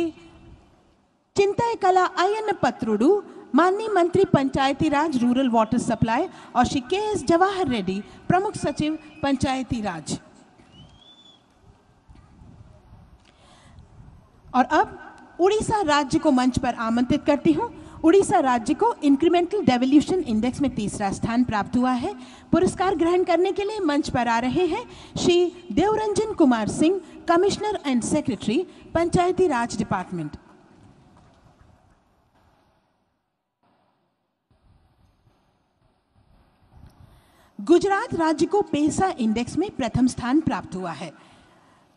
चिंतय कला अयन पत्रुडू माननीय मंत्री Panchayati Raj rural water supply और श्री के एस जवाहर रेड्डी प्रमुख सचिव पंचायती राज और अब उड़ीसा राज्य को मंच पर आमंत्रित करती हूं उड़ीसा राज्य को इंक्रीमेंटल डेवल्यूशन इंडेक्स में तीसरा स्थान प्राप्त हुआ है पुरस्कार ग्रहण करने के लिए मंच पर आ रहे हैं Shri Devranjan Kumar Singh commissioner and secretary Panchayati Raj department Gujarat राज्य को पेसा इंडेक्स में प्रथम स्थान प्राप्त हुआ है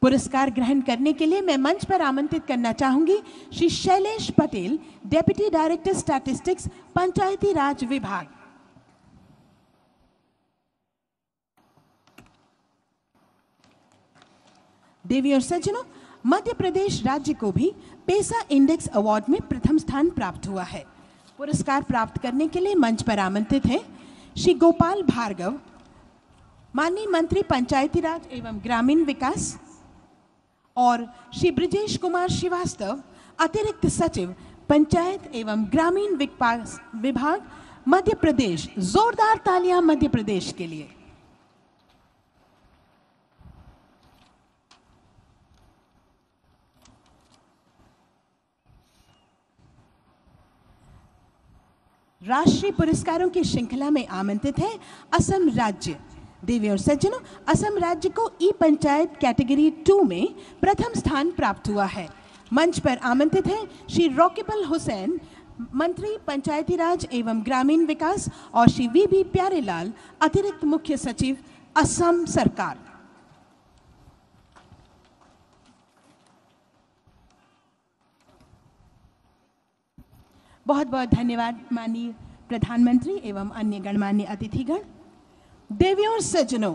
पुरस्कार ग्रहण करने के लिए मैं मंच पर आमंत्रित करना चाहूंगी Shri Shailesh Patel deputy director statistics Panchayati Raj विभाग देवी और सज्जनों मध्य प्रदेश राज्य को भी पेसा इंडेक्स अवार्ड में प्रथम स्थान प्राप्त हुआ है पुरस्कार प्राप्त करने के लिए मंच पर आमंत्रित हैं श्री गोपाल भार्गव माननीय मंत्री पंचायती राज एवं ग्रामीण विकास और श्री ब्रजेश कुमार श्रीवास्तव अतिरिक्त सचिव पंचायत एवं ग्रामीण विकास विभाग मध्य प्रदेश जोरदार तालियां मध्य प्रदेश के लिए राष्ट्रीय पुरस्कारों की श्रृंखला में आमंत्रित है असम राज्य देवी और सज्जनों असम राज्य को ई पंचायत कैटेगरी टू में प्रथम स्थान प्राप्त हुआ है मंच पर आमंत्रित हैं श्री रॉकेबल हुसैन मंत्री पंचायती राज एवं ग्रामीण विकास और श्री वी बी प्यारेलाल अतिरिक्त मुख्य सचिव असम सरकार बहुत बहुत धन्यवाद माननीय प्रधानमंत्री एवं अन्य गणमान्य अतिथिगण देवियों और सज्जनों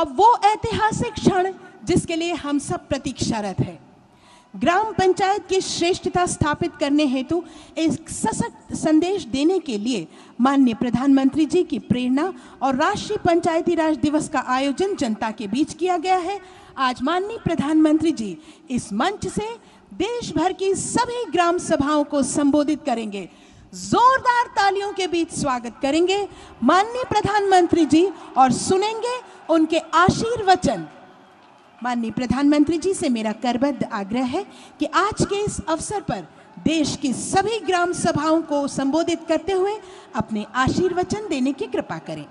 अब वो ऐतिहासिक क्षण जिसके लिए हम सब प्रतीक्षारत है ग्राम पंचायत की श्रेष्ठता स्थापित करने हेतु एक सशक्त संदेश देने के लिए माननीय प्रधानमंत्री जी की प्रेरणा और राष्ट्रीय पंचायती राज दिवस का आयोजन जनता के बीच किया गया है आज माननीय प्रधानमंत्री जी इस मंच से देश भर की सभी ग्राम सभाओं को संबोधित करेंगे जोरदार तालियों के बीच स्वागत करेंगे माननीय प्रधानमंत्री जी और सुनेंगे उनके आशीर्वचन माननीय प्रधानमंत्री जी से मेरा करबद्ध आग्रह है कि आज के इस अवसर पर देश की सभी ग्राम सभाओं को संबोधित करते हुए अपने आशीर्वचन देने की कृपा करें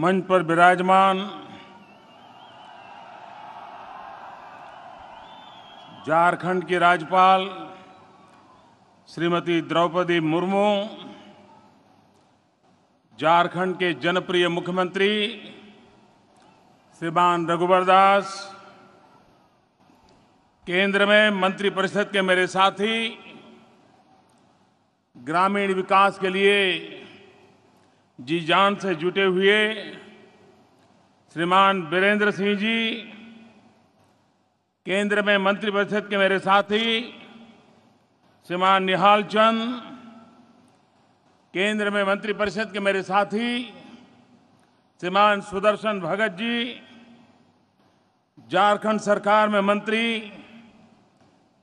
मंच पर विराजमान झारखंड की राज्यपाल श्रीमती द्रौपदी मुर्मू झारखंड के जनप्रिय मुख्यमंत्री श्रीमान रघुवर दास केंद्र में मंत्रिपरिषद के मेरे साथी ग्रामीण विकास के लिए जी जान से जुटे हुए श्रीमान वीरेंद्र सिंह जी केंद्र में मंत्रिपरिषद के मेरे साथी श्रीमान निहाल चंद केंद्र में मंत्रिपरिषद के मेरे साथी श्रीमान सुदर्शन भगत जी झारखंड सरकार में मंत्री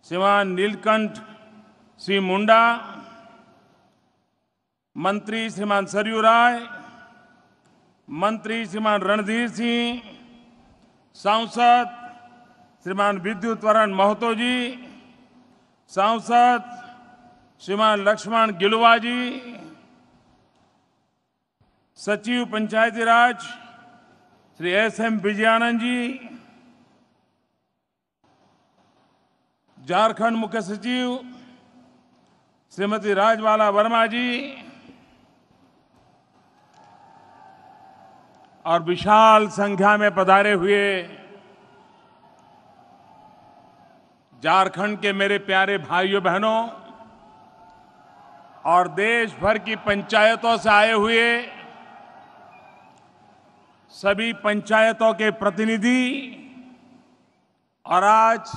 श्रीमान नीलकंठ सिंह मुंडा मंत्री श्रीमान सरयू राय मंत्री श्रीमान रणधीर सिंह सांसद श्रीमान विद्युत वरण महतो जी सांसद श्रीमान लक्ष्मण गिलुआ जी सचिव पंचायती राज श्री एस एम विजयानंद जी झारखंड मुख्य सचिव श्रीमती राजवाला वर्मा जी और विशाल संख्या में पधारे हुए झारखंड के मेरे प्यारे भाइयों बहनों और देश भर की पंचायतों से आए हुए सभी पंचायतों के प्रतिनिधि और आज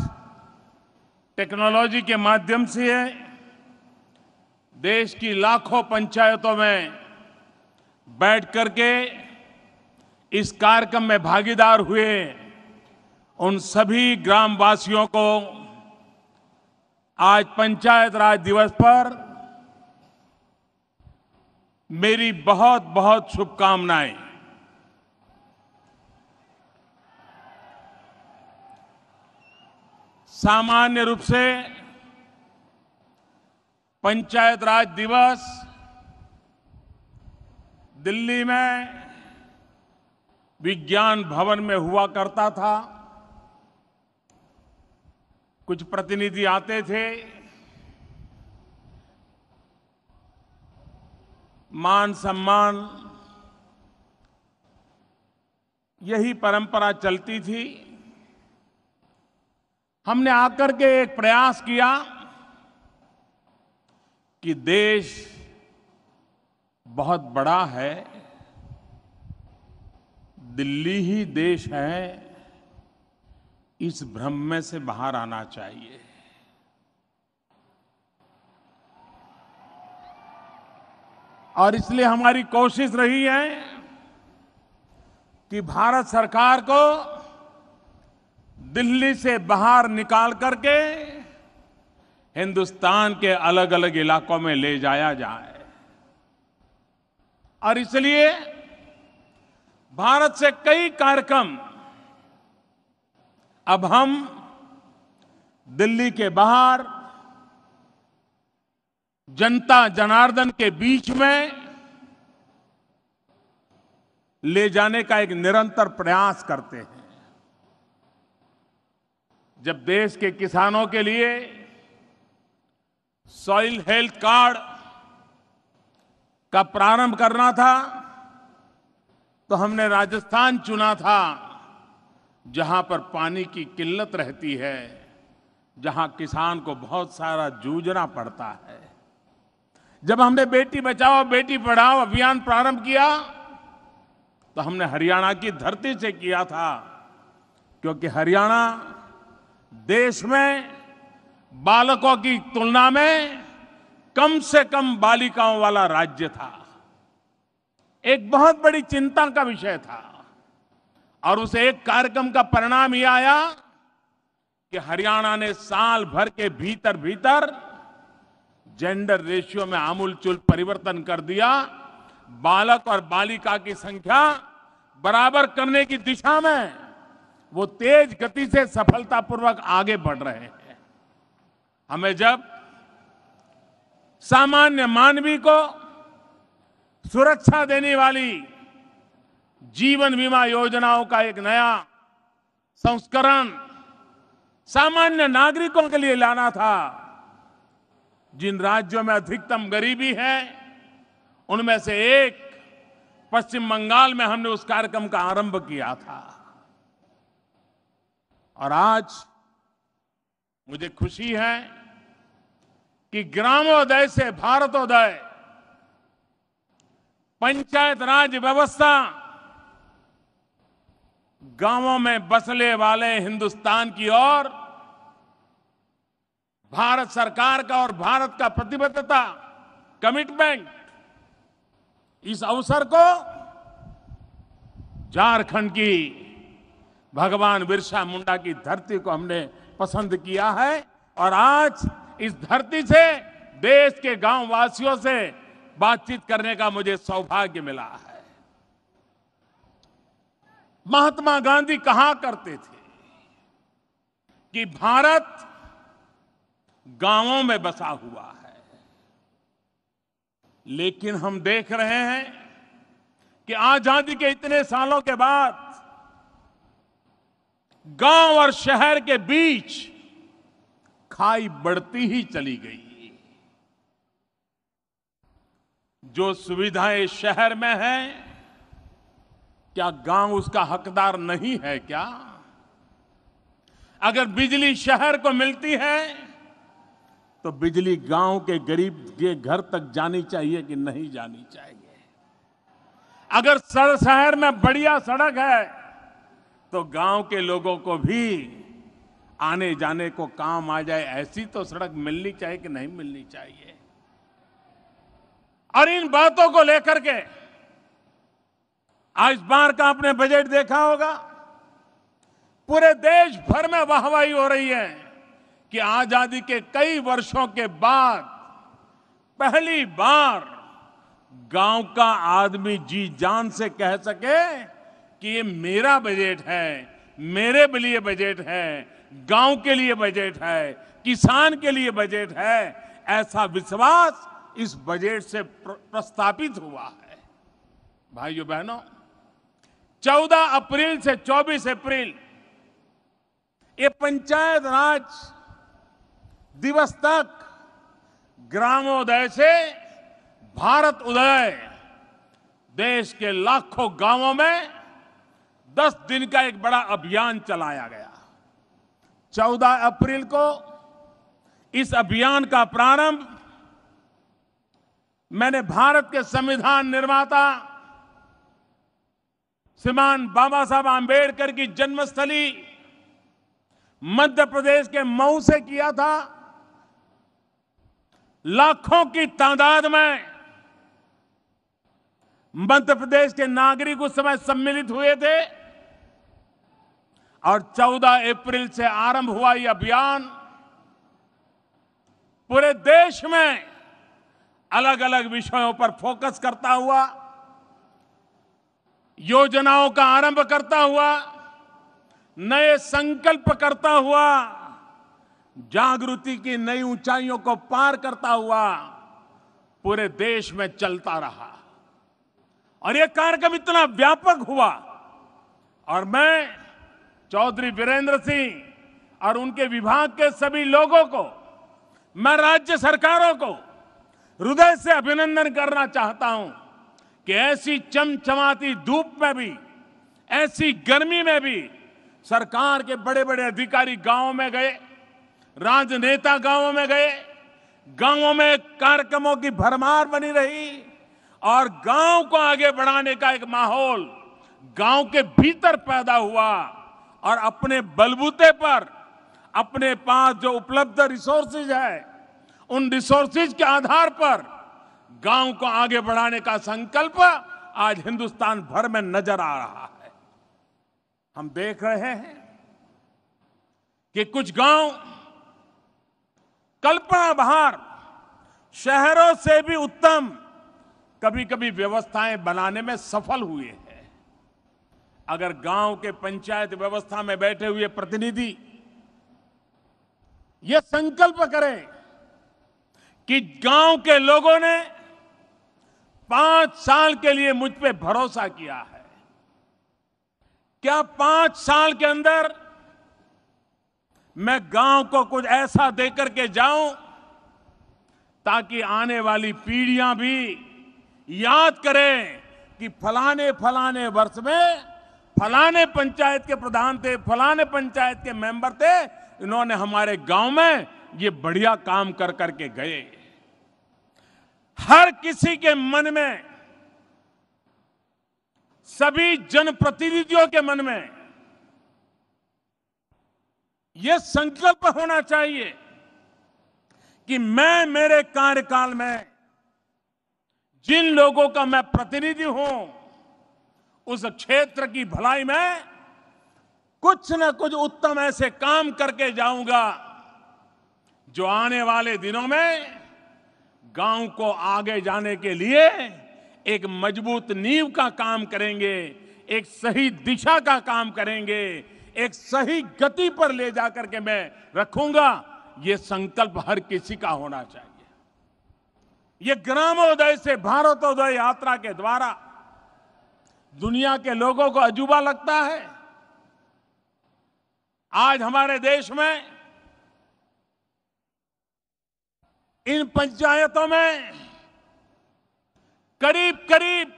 टेक्नोलॉजी के माध्यम से देश की लाखों पंचायतों में बैठ करके के इस कार्यक्रम में भागीदार हुए उन सभी ग्रामवासियों को आज पंचायत राज दिवस पर मेरी बहुत बहुत शुभकामनाएं सामान्य रूप से पंचायत राज दिवस दिल्ली में विज्ञान भवन में हुआ करता था कुछ प्रतिनिधि आते थे मान सम्मान यही परंपरा चलती थी हमने आकर के एक प्रयास किया कि देश बहुत बड़ा है दिल्ली ही देश है इस भ्रम में से बाहर आना चाहिए और इसलिए हमारी कोशिश रही है कि भारत सरकार को दिल्ली से बाहर निकाल करके हिंदुस्तान के अलग अलग इलाकों में ले जाया जाए और इसलिए भारत से कई कार्यक्रम अब हम दिल्ली के बाहर जनता जनार्दन के बीच में ले जाने का एक निरंतर प्रयास करते हैं जब देश के किसानों के लिए सॉइल हेल्थ कार्ड का प्रारंभ करना था तो हमने राजस्थान चुना था जहां पर पानी की किल्लत रहती है जहां किसान को बहुत सारा जूझना पड़ता है जब हमने बेटी बचाओ बेटी पढ़ाओ अभियान प्रारंभ किया तो हमने हरियाणा की धरती से किया था क्योंकि हरियाणा देश में बालकों की तुलना में कम से कम बालिकाओं वाला राज्य था एक बहुत बड़ी चिंता का विषय था और उस एक कार्यक्रम का परिणाम यह आया कि हरियाणा ने साल भर के भीतर भीतर जेंडर रेशियो में आमूलचूल परिवर्तन कर दिया बालक और बालिका की संख्या बराबर करने की दिशा में वो तेज गति से सफलतापूर्वक आगे बढ़ रहे हैं हमें जब सामान्य मानवी को सुरक्षा देने वाली जीवन बीमा योजनाओं का एक नया संस्करण सामान्य नागरिकों के लिए लाना था जिन राज्यों में अधिकतम गरीबी है उनमें से एक पश्चिम बंगाल में हमने उस कार्यक्रम का आरंभ किया था और आज मुझे खुशी है कि ग्रामोदय से भारतोदय पंचायत राज व्यवस्था गांवों में बसने वाले हिंदुस्तान की ओर भारत सरकार का और भारत का प्रतिबद्धता कमिटमेंट इस अवसर को झारखंड की भगवान बिरसा मुंडा की धरती को हमने पसंद किया है और आज इस धरती से देश के गांव वासियों से बातचीत करने का मुझे सौभाग्य मिला है महात्मा गांधी कहा करते थे कि भारत गांवों में बसा हुआ है लेकिन हम देख रहे हैं कि आजादी के इतने सालों के बाद गांव और शहर के बीच खाई बढ़ती ही चली गई जो सुविधाएं शहर में हैं क्या गांव उसका हकदार नहीं है क्या अगर बिजली शहर को मिलती है तो बिजली गांव के गरीब के घर तक जानी चाहिए कि नहीं जानी चाहिए अगर सर शहर में बढ़िया सड़क है तो गांव के लोगों को भी आने जाने को काम आ जाए ऐसी तो सड़क मिलनी चाहिए कि नहीं मिलनी चाहिए और इन बातों को लेकर के आज बार का आपने बजट देखा होगा पूरे देश भर में वाहवाही हो रही है कि आजादी के कई वर्षों के बाद पहली बार गांव का आदमी जी जान से कह सके कि ये मेरा बजट है मेरे लिए बजट है गांव के लिए बजट है किसान के लिए बजट है ऐसा विश्वास इस बजट से प्रस्तापित हुआ है भाइयों बहनों 14 अप्रैल से 24 अप्रैल ये पंचायत राज दिवस तक ग्रामोदय से भारत उदय देश के लाखों गांवों में 10 दिन का एक बड़ा अभियान चलाया गया 14 अप्रैल को इस अभियान का प्रारंभ मैंने भारत के संविधान निर्माता श्रीमान बाबा साहब आंबेडकर की जन्मस्थली मध्य प्रदेश के मऊ से किया था लाखों की तादाद में मध्य प्रदेश के नागरिक उस समय सम्मिलित हुए थे और 14 अप्रैल से आरंभ हुआ यह अभियान पूरे देश में अलग अलग विषयों पर फोकस करता हुआ योजनाओं का आरंभ करता हुआ नए संकल्प करता हुआ जागृति की नई ऊंचाइयों को पार करता हुआ पूरे देश में चलता रहा और यह कार्यक्रम इतना व्यापक हुआ और मैं चौधरी वीरेंद्र सिंह और उनके विभाग के सभी लोगों को मैं राज्य सरकारों को हृदय से अभिनंदन करना चाहता हूं कि ऐसी चमचमाती धूप में भी ऐसी गर्मी में भी सरकार के बड़े बड़े अधिकारी गांवों में गए राजनेता गांवों में गए गांवों में कार्यक्रमों की भरमार बनी रही और गांव को आगे बढ़ाने का एक माहौल गांव के भीतर पैदा हुआ और अपने बलबूते पर अपने पास जो उपलब्ध रिसोर्सेज है उन रिसोर्सेज के आधार पर गांव को आगे बढ़ाने का संकल्प आज हिंदुस्तान भर में नजर आ रहा है हम देख रहे हैं कि कुछ गांव कल्पना बाहर शहरों से भी उत्तम कभी कभी व्यवस्थाएं बनाने में सफल हुए हैं अगर गांव के पंचायत व्यवस्था में बैठे हुए प्रतिनिधि यह संकल्प करें कि गांव के लोगों ने पांच साल के लिए मुझ पर भरोसा किया है क्या पांच साल के अंदर मैं गांव को कुछ ऐसा देकर के जाऊं ताकि आने वाली पीढ़ियां भी याद करें कि फलाने फलाने वर्ष में फलाने पंचायत के प्रधान थे फलाने पंचायत के मेंबर थे इन्होंने हमारे गांव में ये बढ़िया काम कर करके गए हर किसी के मन में सभी जनप्रतिनिधियों के मन में यह संकल्प होना चाहिए कि मैं मेरे कार्यकाल में जिन लोगों का मैं प्रतिनिधि हूं उस क्षेत्र की भलाई में कुछ न कुछ उत्तम ऐसे काम करके जाऊंगा जो आने वाले दिनों में गांव को आगे जाने के लिए एक मजबूत नींव का काम करेंगे एक सही दिशा का काम करेंगे एक सही गति पर ले जाकर के मैं रखूंगा ये संकल्प हर किसी का होना चाहिए ये ग्रामोदय से भारतोदय यात्रा के द्वारा दुनिया के लोगों को अजूबा लगता है आज हमारे देश में इन पंचायतों में करीब करीब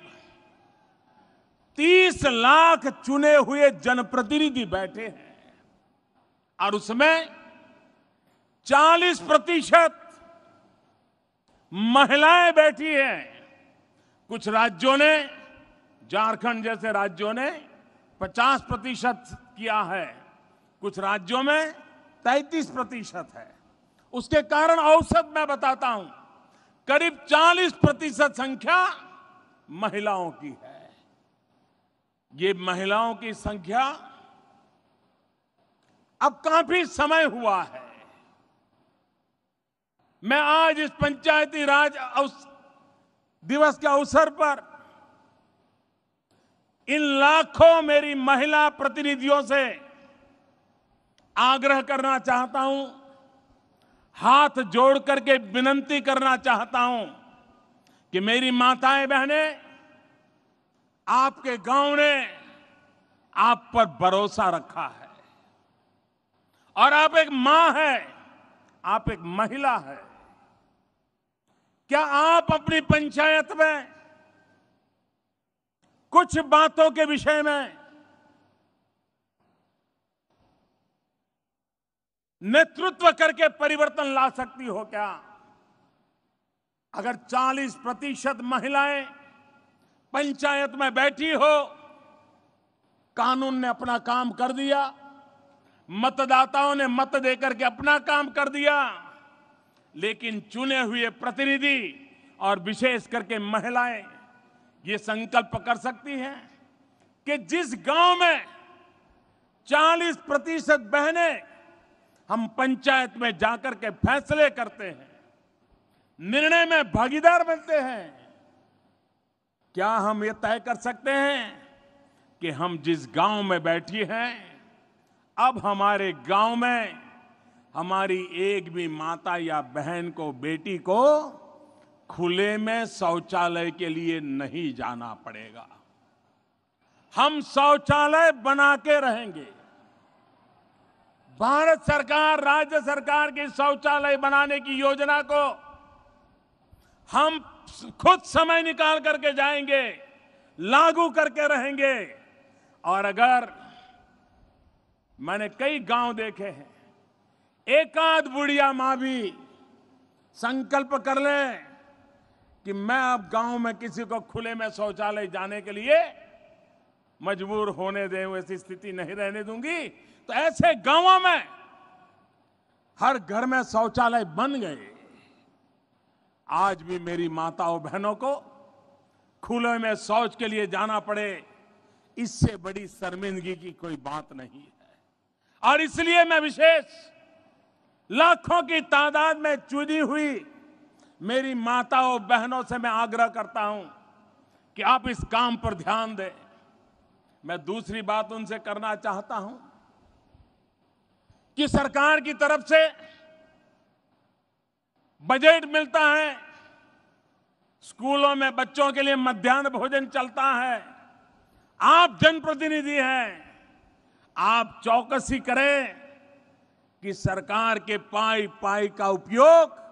30 लाख चुने हुए जनप्रतिनिधि बैठे हैं और उसमें 40 प्रतिशत महिलाएं बैठी हैं कुछ राज्यों ने झारखंड जैसे राज्यों ने 50 प्रतिशत किया है कुछ राज्यों में 33 प्रतिशत है उसके कारण औसत मैं बताता हूं करीब 40 प्रतिशत संख्या महिलाओं की है ये महिलाओं की संख्या अब काफी समय हुआ है मैं आज इस पंचायती राज दिवस के अवसर पर इन लाखों मेरी महिला प्रतिनिधियों से आग्रह करना चाहता हूं हाथ जोड़ करके विनंती करना चाहता हूं कि मेरी माताएं बहनें आपके गांव ने आप पर भरोसा रखा है और आप एक मां है आप एक महिला है क्या आप अपनी पंचायत में कुछ बातों के विषय में नेतृत्व करके परिवर्तन ला सकती हो क्या अगर 40 प्रतिशत महिलाएं पंचायत में बैठी हो कानून ने अपना काम कर दिया मतदाताओं ने मत देकर के अपना काम कर दिया लेकिन चुने हुए प्रतिनिधि और विशेष करके महिलाएं ये संकल्प कर सकती हैं कि जिस गांव में 40 प्रतिशत बहनें हम पंचायत में जाकर के फैसले करते हैं निर्णय में भागीदार बनते हैं क्या हम ये तय कर सकते हैं कि हम जिस गांव में बैठी हैं अब हमारे गांव में हमारी एक भी माता या बहन को बेटी को खुले में शौचालय के लिए नहीं जाना पड़ेगा हम शौचालय बना के रहेंगे भारत सरकार राज्य सरकार की शौचालय बनाने की योजना को हम खुद समय निकाल करके जाएंगे लागू करके रहेंगे और अगर मैंने कई गांव देखे हैं एकाध बुढ़िया मां भी संकल्प कर ले कि मैं अब गांव में किसी को खुले में शौचालय जाने के लिए मजबूर होने दें ऐसी स्थिति नहीं रहने दूंगी तो ऐसे गांवों में हर घर में शौचालय बन गए आज भी मेरी माता और बहनों को खुले में शौच के लिए जाना पड़े इससे बड़ी शर्मिंदगी की कोई बात नहीं है और इसलिए मैं विशेष लाखों की तादाद में चुनी हुई मेरी माता और बहनों से मैं आग्रह करता हूं कि आप इस काम पर ध्यान दें मैं दूसरी बात उनसे करना चाहता हूं कि सरकार की तरफ से बजट मिलता है स्कूलों में बच्चों के लिए मध्यान्ह भोजन चलता है आप जनप्रतिनिधि हैं आप चौकसी करें कि सरकार के पाई पाई का उपयोग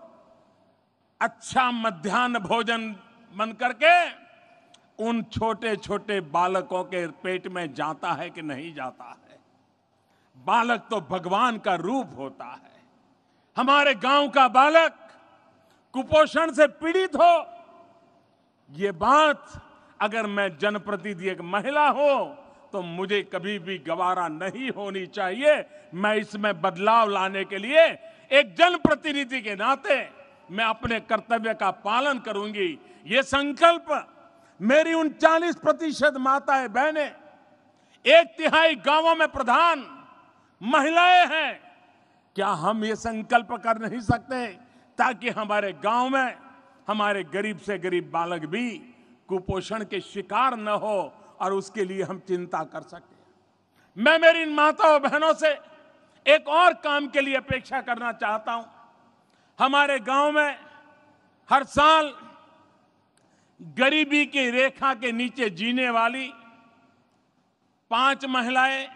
अच्छा मध्यान्ह भोजन बन करके उन छोटे छोटे बालकों के पेट में जाता है कि नहीं जाता है बालक तो भगवान का रूप होता है हमारे गांव का बालक कुपोषण से पीड़ित हो ये बात अगर मैं जनप्रतिनिधि एक महिला हो तो मुझे कभी भी गवारा नहीं होनी चाहिए मैं इसमें बदलाव लाने के लिए एक जनप्रतिनिधि के नाते मैं अपने कर्तव्य का पालन करूंगी ये संकल्प मेरी उनचालीस प्रतिशत माताएं बहनें एक तिहाई गांवों में प्रधान महिलाएं हैं क्या हम ये संकल्प कर नहीं सकते ताकि हमारे गांव में हमारे गरीब से गरीब बालक भी कुपोषण के शिकार न हो और उसके लिए हम चिंता कर सके मैं मेरी इन माताओं बहनों से एक और काम के लिए अपेक्षा करना चाहता हूं हमारे गांव में हर साल गरीबी की रेखा के नीचे जीने वाली पांच महिलाएं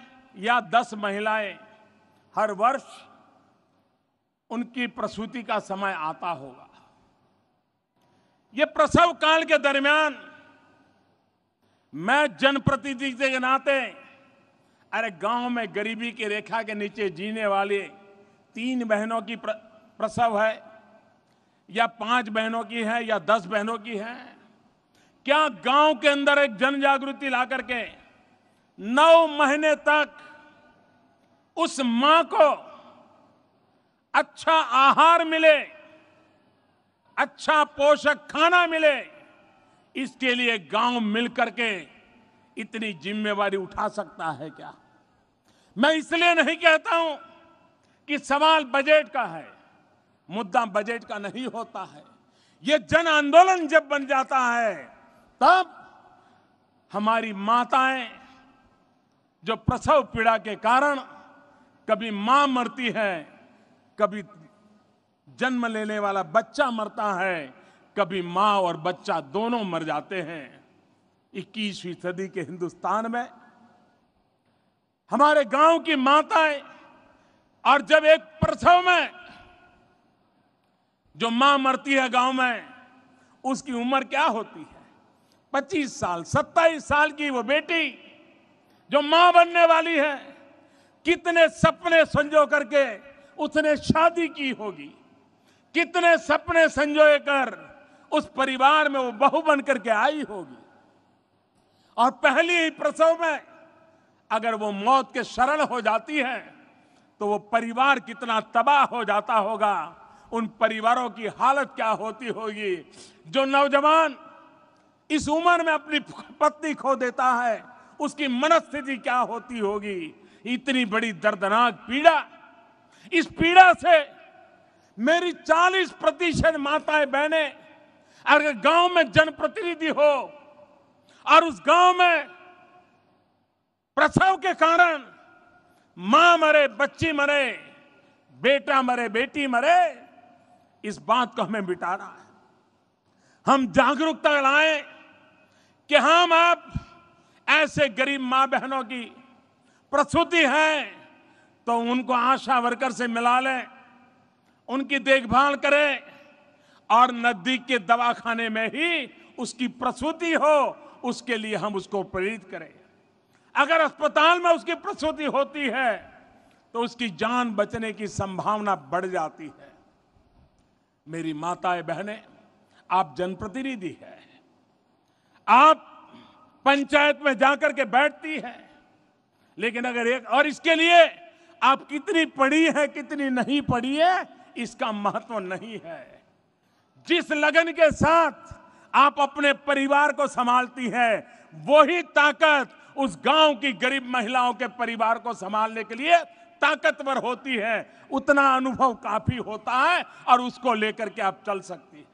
या दस महिलाएं हर वर्ष उनकी प्रसूति का समय आता होगा ये प्रसव काल के दरमियान मैं जनप्रतिनिधि के नाते अरे गांव में गरीबी की रेखा के नीचे जीने वाले तीन बहनों की प्रसव है या पांच बहनों की है या दस बहनों की है क्या गांव के अंदर एक जन जागृति ला करके नौ महीने तक उस मां को अच्छा आहार मिले अच्छा पोषक खाना मिले इसके लिए गांव मिलकर के इतनी जिम्मेवारी उठा सकता है क्या मैं इसलिए नहीं कहता हूं कि सवाल बजट का है मुद्दा बजट का नहीं होता है ये जन आंदोलन जब बन जाता है तब हमारी माताएं जो प्रसव पीड़ा के कारण कभी मां मरती है कभी जन्म लेने वाला बच्चा मरता है कभी मां और बच्चा दोनों मर जाते हैं 21वीं सदी के हिंदुस्तान में हमारे गांव की माताएं और जब एक प्रसव में जो मां मरती है गांव में उसकी उम्र क्या होती है 25 साल 27 साल की वो बेटी जो मां बनने वाली है कितने सपने संजो करके उसने शादी की होगी कितने सपने संजोए कर उस परिवार में वो बहु बन करके आई होगी और पहली ही प्रसव में अगर वो मौत के शरण हो जाती है तो वो परिवार कितना तबाह हो जाता होगा उन परिवारों की हालत क्या होती होगी जो नौजवान इस उम्र में अपनी पत्नी खो देता है उसकी मनस्थिति क्या होती होगी इतनी बड़ी दर्दनाक पीड़ा इस पीड़ा से मेरी 40 प्रतिशत माताएं बहनें अगर गांव में जनप्रतिनिधि हो और उस गांव में प्रसव के कारण मां मरे बच्ची मरे बेटा मरे बेटी मरे इस बात को हमें मिटाना है हम जागरूकता लाएं कि हम आप ऐसे गरीब मां बहनों की प्रसूति है तो उनको आशा वर्कर से मिला ले उनकी देखभाल करें और नजदीक के दवाखाने में ही उसकी प्रसूति हो उसके लिए हम उसको प्रेरित करें अगर अस्पताल में उसकी प्रसूति होती है तो उसकी जान बचने की संभावना बढ़ जाती है मेरी माताएं बहनें आप जनप्रतिनिधि है आप पंचायत में जाकर के बैठती है लेकिन अगर एक और इसके लिए आप कितनी पढ़ी है कितनी नहीं पढ़ी है इसका महत्व नहीं है जिस लगन के साथ आप अपने परिवार को संभालती है वही ताकत उस गांव की गरीब महिलाओं के परिवार को संभालने के लिए ताकतवर होती है उतना अनुभव काफी होता है और उसको लेकर के आप चल सकती है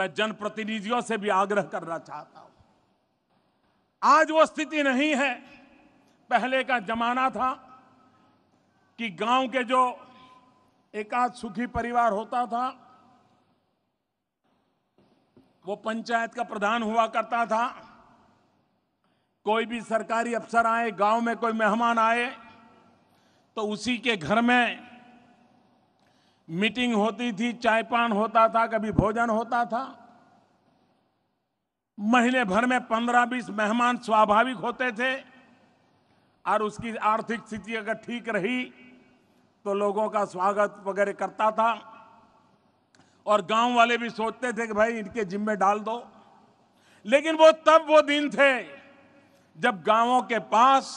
मैं जनप्रतिनिधियों से भी आग्रह करना चाहता हूं आज वो स्थिति नहीं है पहले का जमाना था कि गांव के जो एकाध सुखी परिवार होता था वो पंचायत का प्रधान हुआ करता था कोई भी सरकारी अफसर आए गांव में कोई मेहमान आए तो उसी के घर में मीटिंग होती थी चाय पान होता था कभी भोजन होता था महीने भर में पंद्रह बीस मेहमान स्वाभाविक होते थे और उसकी आर्थिक स्थिति अगर ठीक रही तो लोगों का स्वागत वगैरह करता था और गांव वाले भी सोचते थे कि भाई इनके जिम्मे डाल दो लेकिन वो तब वो दिन थे जब गांवों के पास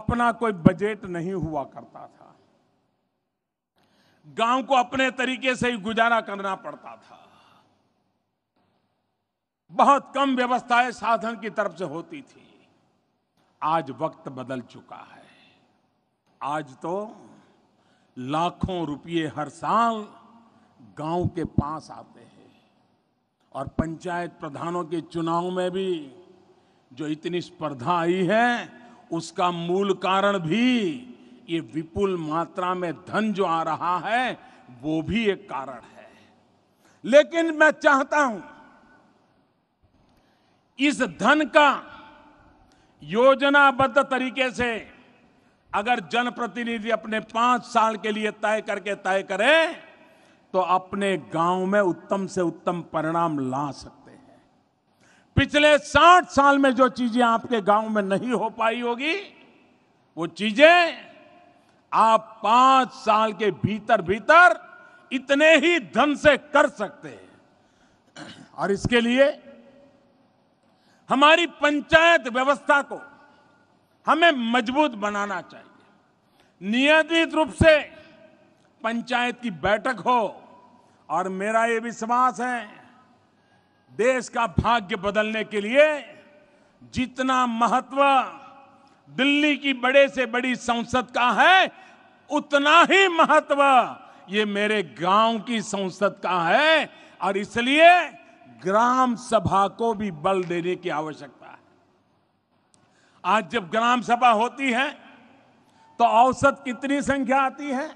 अपना कोई बजट नहीं हुआ करता था गांव को अपने तरीके से ही गुजारा करना पड़ता था बहुत कम व्यवस्थाएं साधन की तरफ से होती थी आज वक्त बदल चुका है आज तो लाखों रुपये हर साल गांव के पास आते हैं और पंचायत प्रधानों के चुनाव में भी जो इतनी स्पर्धा आई है उसका मूल कारण भी ये विपुल मात्रा में धन जो आ रहा है वो भी एक कारण है लेकिन मैं चाहता हूं इस धन का योजनाबद्ध तरीके से अगर जनप्रतिनिधि अपने पांच साल के लिए तय करके तय करे तो अपने गांव में उत्तम से उत्तम परिणाम ला सकते हैं पिछले साठ साल में जो चीजें आपके गांव में नहीं हो पाई होगी वो चीजें आप पांच साल के भीतर भीतर इतने ही धन से कर सकते हैं और इसके लिए हमारी पंचायत व्यवस्था को हमें मजबूत बनाना चाहिए नियमित रूप से पंचायत की बैठक हो और मेरा ये विश्वास है देश का भाग्य बदलने के लिए जितना महत्व दिल्ली की बड़े से बड़ी संसद का है उतना ही महत्व ये मेरे गांव की संसद का है और इसलिए ग्राम सभा को भी बल देने की आवश्यकता है आज जब ग्राम सभा होती है तो औसत कितनी संख्या आती है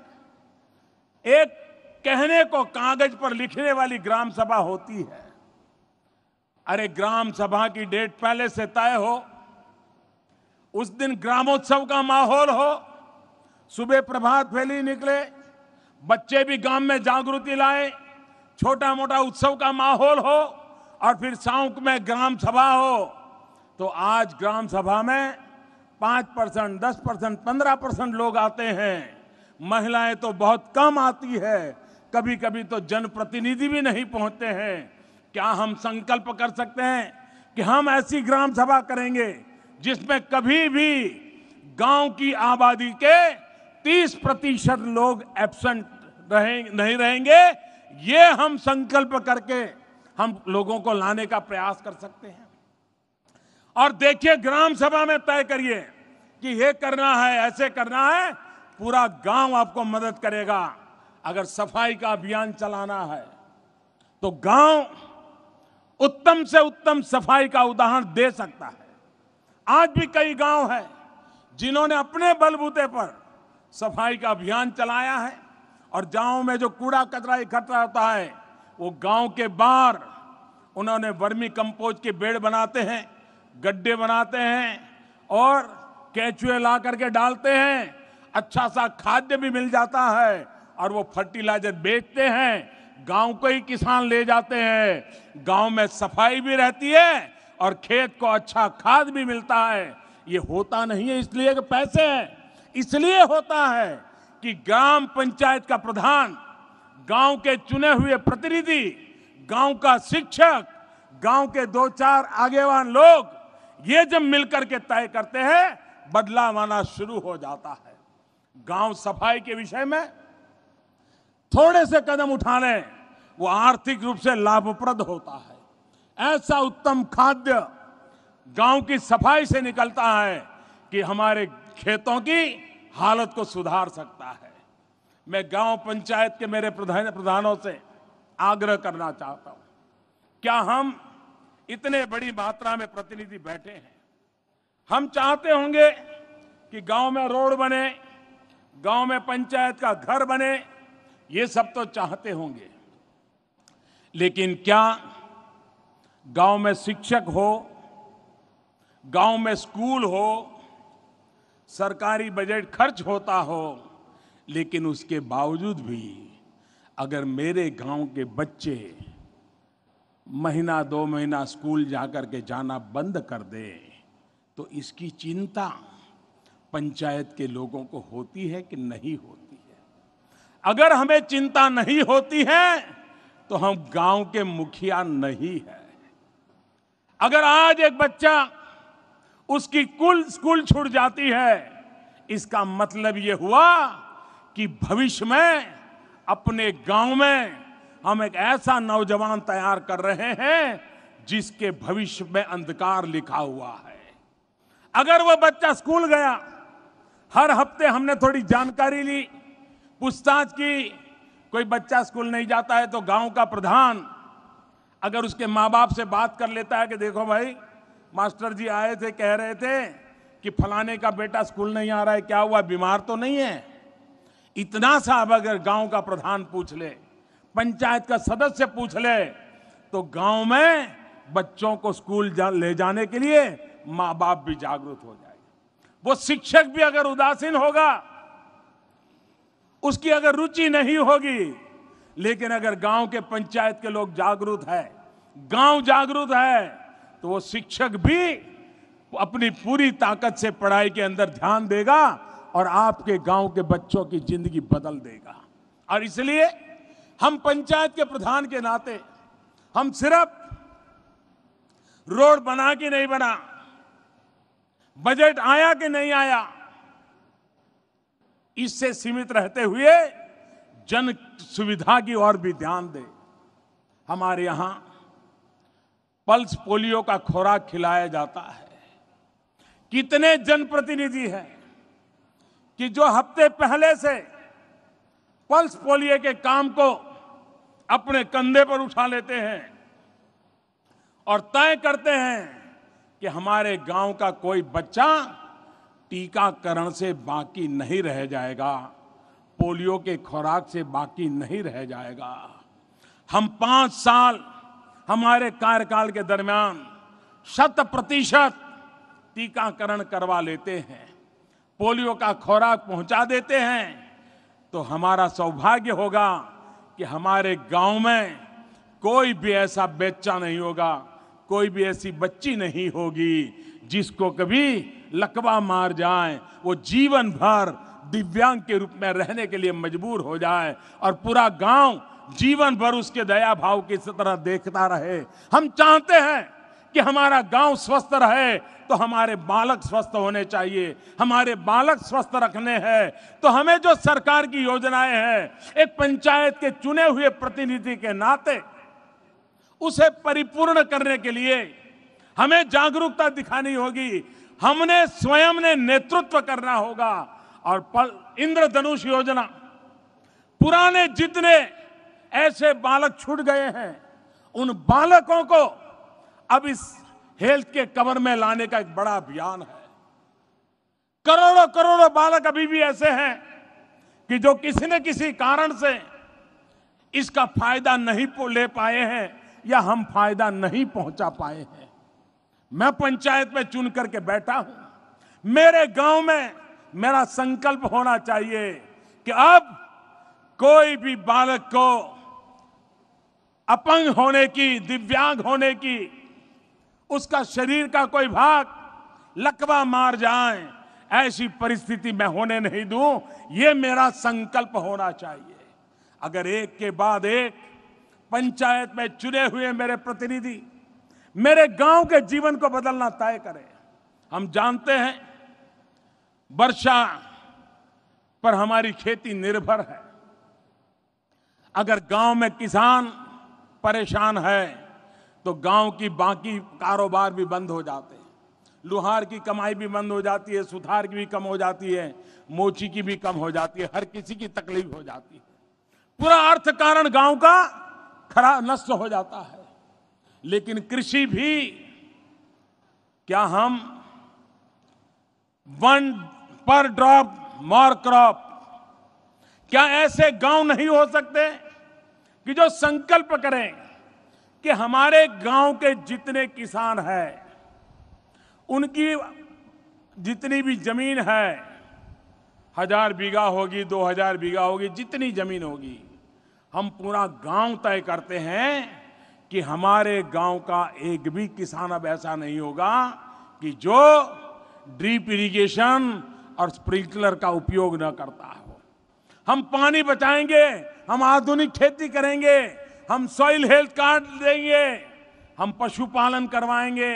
एक कहने को कागज पर लिखने वाली ग्राम सभा होती है अरे ग्राम सभा की डेट पहले से तय हो उस दिन ग्रामोत्सव का माहौल हो सुबह प्रभात फैली निकले बच्चे भी गांव में जागृति लाए छोटा मोटा उत्सव का माहौल हो और फिर साउंक में ग्राम सभा हो तो आज ग्राम सभा में पांच परसेंट दस परसेंट पंद्रह परसेंट लोग आते हैं महिलाएं तो बहुत कम आती है कभी कभी तो जनप्रतिनिधि भी नहीं पहुंचते हैं क्या हम संकल्प कर सकते हैं कि हम ऐसी ग्राम सभा करेंगे जिसमें कभी भी गांव की आबादी के 30 प्रतिशत लोग एबसेंट रहें, नहीं रहेंगे ये हम संकल्प करके हम लोगों को लाने का प्रयास कर सकते हैं और देखिए ग्राम सभा में तय करिए कि ये करना है ऐसे करना है पूरा गांव आपको मदद करेगा अगर सफाई का अभियान चलाना है तो गांव उत्तम से उत्तम सफाई का उदाहरण दे सकता है आज भी कई गांव है जिन्होंने अपने बलबूते पर सफाई का अभियान चलाया है और गांव में जो कूड़ा कचरा इकट्ठा होता है वो गांव के बाहर उन्होंने वर्मी कंपोज के बेड़ बनाते हैं गड्ढे बनाते हैं और कैचुए ला करके डालते हैं अच्छा सा खाद्य भी मिल जाता है और वो फर्टिलाइजर बेचते हैं गांव को ही किसान ले जाते हैं गांव में सफाई भी रहती है और खेत को अच्छा खाद भी मिलता है ये होता नहीं है इसलिए कि पैसे हैं इसलिए होता है कि ग्राम पंचायत का प्रधान गांव के चुने हुए प्रतिनिधि गांव का शिक्षक गांव के दो चार आगेवान लोग ये जब मिलकर के तय करते हैं बदलाव आना शुरू हो जाता है गांव सफाई के विषय में थोड़े से कदम उठाने वो आर्थिक रूप से लाभप्रद होता है ऐसा उत्तम खाद्य गांव की सफाई से निकलता है कि हमारे खेतों की हालत को सुधार सकता है मैं गांव पंचायत के मेरे प्रधान प्रधानों से आग्रह करना चाहता हूं क्या हम इतने बड़ी मात्रा में प्रतिनिधि बैठे हैं हम चाहते होंगे कि गांव में रोड बने गांव में पंचायत का घर बने ये सब तो चाहते होंगे लेकिन क्या गांव में शिक्षक हो गांव में स्कूल हो सरकारी बजट खर्च होता हो लेकिन उसके बावजूद भी अगर मेरे गांव के बच्चे महीना दो महीना स्कूल जाकर के जाना बंद कर दे तो इसकी चिंता पंचायत के लोगों को होती है कि नहीं होती है अगर हमें चिंता नहीं होती है तो हम गांव के मुखिया नहीं है अगर आज एक बच्चा उसकी कुल स्कूल छूट जाती है इसका मतलब ये हुआ कि भविष्य में अपने गांव में हम एक ऐसा नौजवान तैयार कर रहे हैं जिसके भविष्य में अंधकार लिखा हुआ है अगर वह बच्चा स्कूल गया हर हफ्ते हमने थोड़ी जानकारी ली पूछताछ की कोई बच्चा स्कूल नहीं जाता है तो गांव का प्रधान अगर उसके माँ बाप से बात कर लेता है कि देखो भाई मास्टर जी आए थे कह रहे थे कि फलाने का बेटा स्कूल नहीं आ रहा है क्या हुआ बीमार तो नहीं है इतना सा अब अगर गांव का प्रधान पूछ ले पंचायत का सदस्य पूछ ले तो गांव में बच्चों को स्कूल जा, ले जाने के लिए माँ बाप भी जागरूक हो जाए वो शिक्षक भी अगर उदासीन होगा उसकी अगर रुचि नहीं होगी लेकिन अगर गांव के पंचायत के लोग जागरूक है गांव जागरूक है तो वो शिक्षक भी अपनी पूरी ताकत से पढ़ाई के अंदर ध्यान देगा और आपके गांव के बच्चों की जिंदगी बदल देगा और इसलिए हम पंचायत के प्रधान के नाते हम सिर्फ रोड बना कि नहीं बना बजट आया कि नहीं आया इससे सीमित रहते हुए जन सुविधा की ओर भी ध्यान दे हमारे यहां पल्स पोलियो का खुराक खिलाया जाता है कितने जनप्रतिनिधि हैं कि जो हफ्ते पहले से पल्स पोलियो के काम को अपने कंधे पर उठा लेते हैं और तय करते हैं कि हमारे गांव का कोई बच्चा टीकाकरण से बाकी नहीं रह जाएगा पोलियो के खुराक से बाकी नहीं रह जाएगा हम पांच साल हमारे कार्यकाल के दरमियान शत प्रतिशत टीकाकरण करवा लेते हैं पोलियो का खुराक पहुंचा देते हैं तो हमारा सौभाग्य होगा कि हमारे गांव में कोई भी ऐसा बच्चा नहीं होगा कोई भी ऐसी बच्ची नहीं होगी जिसको कभी लकवा मार जाए वो जीवन भर दिव्यांग के रूप में रहने के लिए मजबूर हो जाए और पूरा गांव जीवन भर उसके दया भाव की तरह देखता रहे हम चाहते हैं कि हमारा गांव स्वस्थ रहे तो हमारे बालक स्वस्थ होने चाहिए हमारे बालक स्वस्थ रखने हैं तो हमें जो सरकार की योजनाएं हैं एक पंचायत के चुने हुए प्रतिनिधि के नाते उसे परिपूर्ण करने के लिए हमें जागरूकता दिखानी होगी हमने स्वयं ने नेतृत्व करना होगा और इंद्रधनुष योजना पुराने जितने ऐसे बालक छूट गए हैं उन बालकों को अब इस हेल्थ के कवर में लाने का एक बड़ा अभियान है करोड़ों करोड़ों बालक अभी भी ऐसे हैं कि जो किसी न किसी कारण से इसका फायदा नहीं ले पाए हैं या हम फायदा नहीं पहुंचा पाए हैं मैं पंचायत में चुन करके बैठा हूं मेरे गांव में मेरा संकल्प होना चाहिए कि अब कोई भी बालक को अपंग होने की दिव्यांग होने की उसका शरीर का कोई भाग लकवा मार जाए ऐसी परिस्थिति मैं होने नहीं दूं ये मेरा संकल्प होना चाहिए अगर एक के बाद एक पंचायत में चुने हुए मेरे प्रतिनिधि मेरे गांव के जीवन को बदलना तय करें हम जानते हैं वर्षा पर हमारी खेती निर्भर है अगर गांव में किसान परेशान है तो गांव की बाकी कारोबार भी बंद हो जाते हैं लुहार की कमाई भी बंद हो जाती है सुथार की भी कम हो जाती है मोची की भी कम हो जाती है हर किसी की तकलीफ हो जाती है पूरा अर्थ कारण गांव का खराब नष्ट हो जाता है लेकिन कृषि भी क्या हम वन पर ड्रॉप मॉर क्रॉप क्या ऐसे गांव नहीं हो सकते कि जो संकल्प करें कि हमारे गांव के जितने किसान हैं उनकी जितनी भी जमीन है हजार बीघा होगी दो हजार बीघा होगी जितनी जमीन होगी हम पूरा गांव तय करते हैं कि हमारे गांव का एक भी किसान अब ऐसा नहीं होगा कि जो ड्रीप इरिगेशन और स्प्रिंकलर का उपयोग न करता हो हम पानी बचाएंगे हम आधुनिक खेती करेंगे हम सॉइल हेल्थ कार्ड देंगे हम पशुपालन करवाएंगे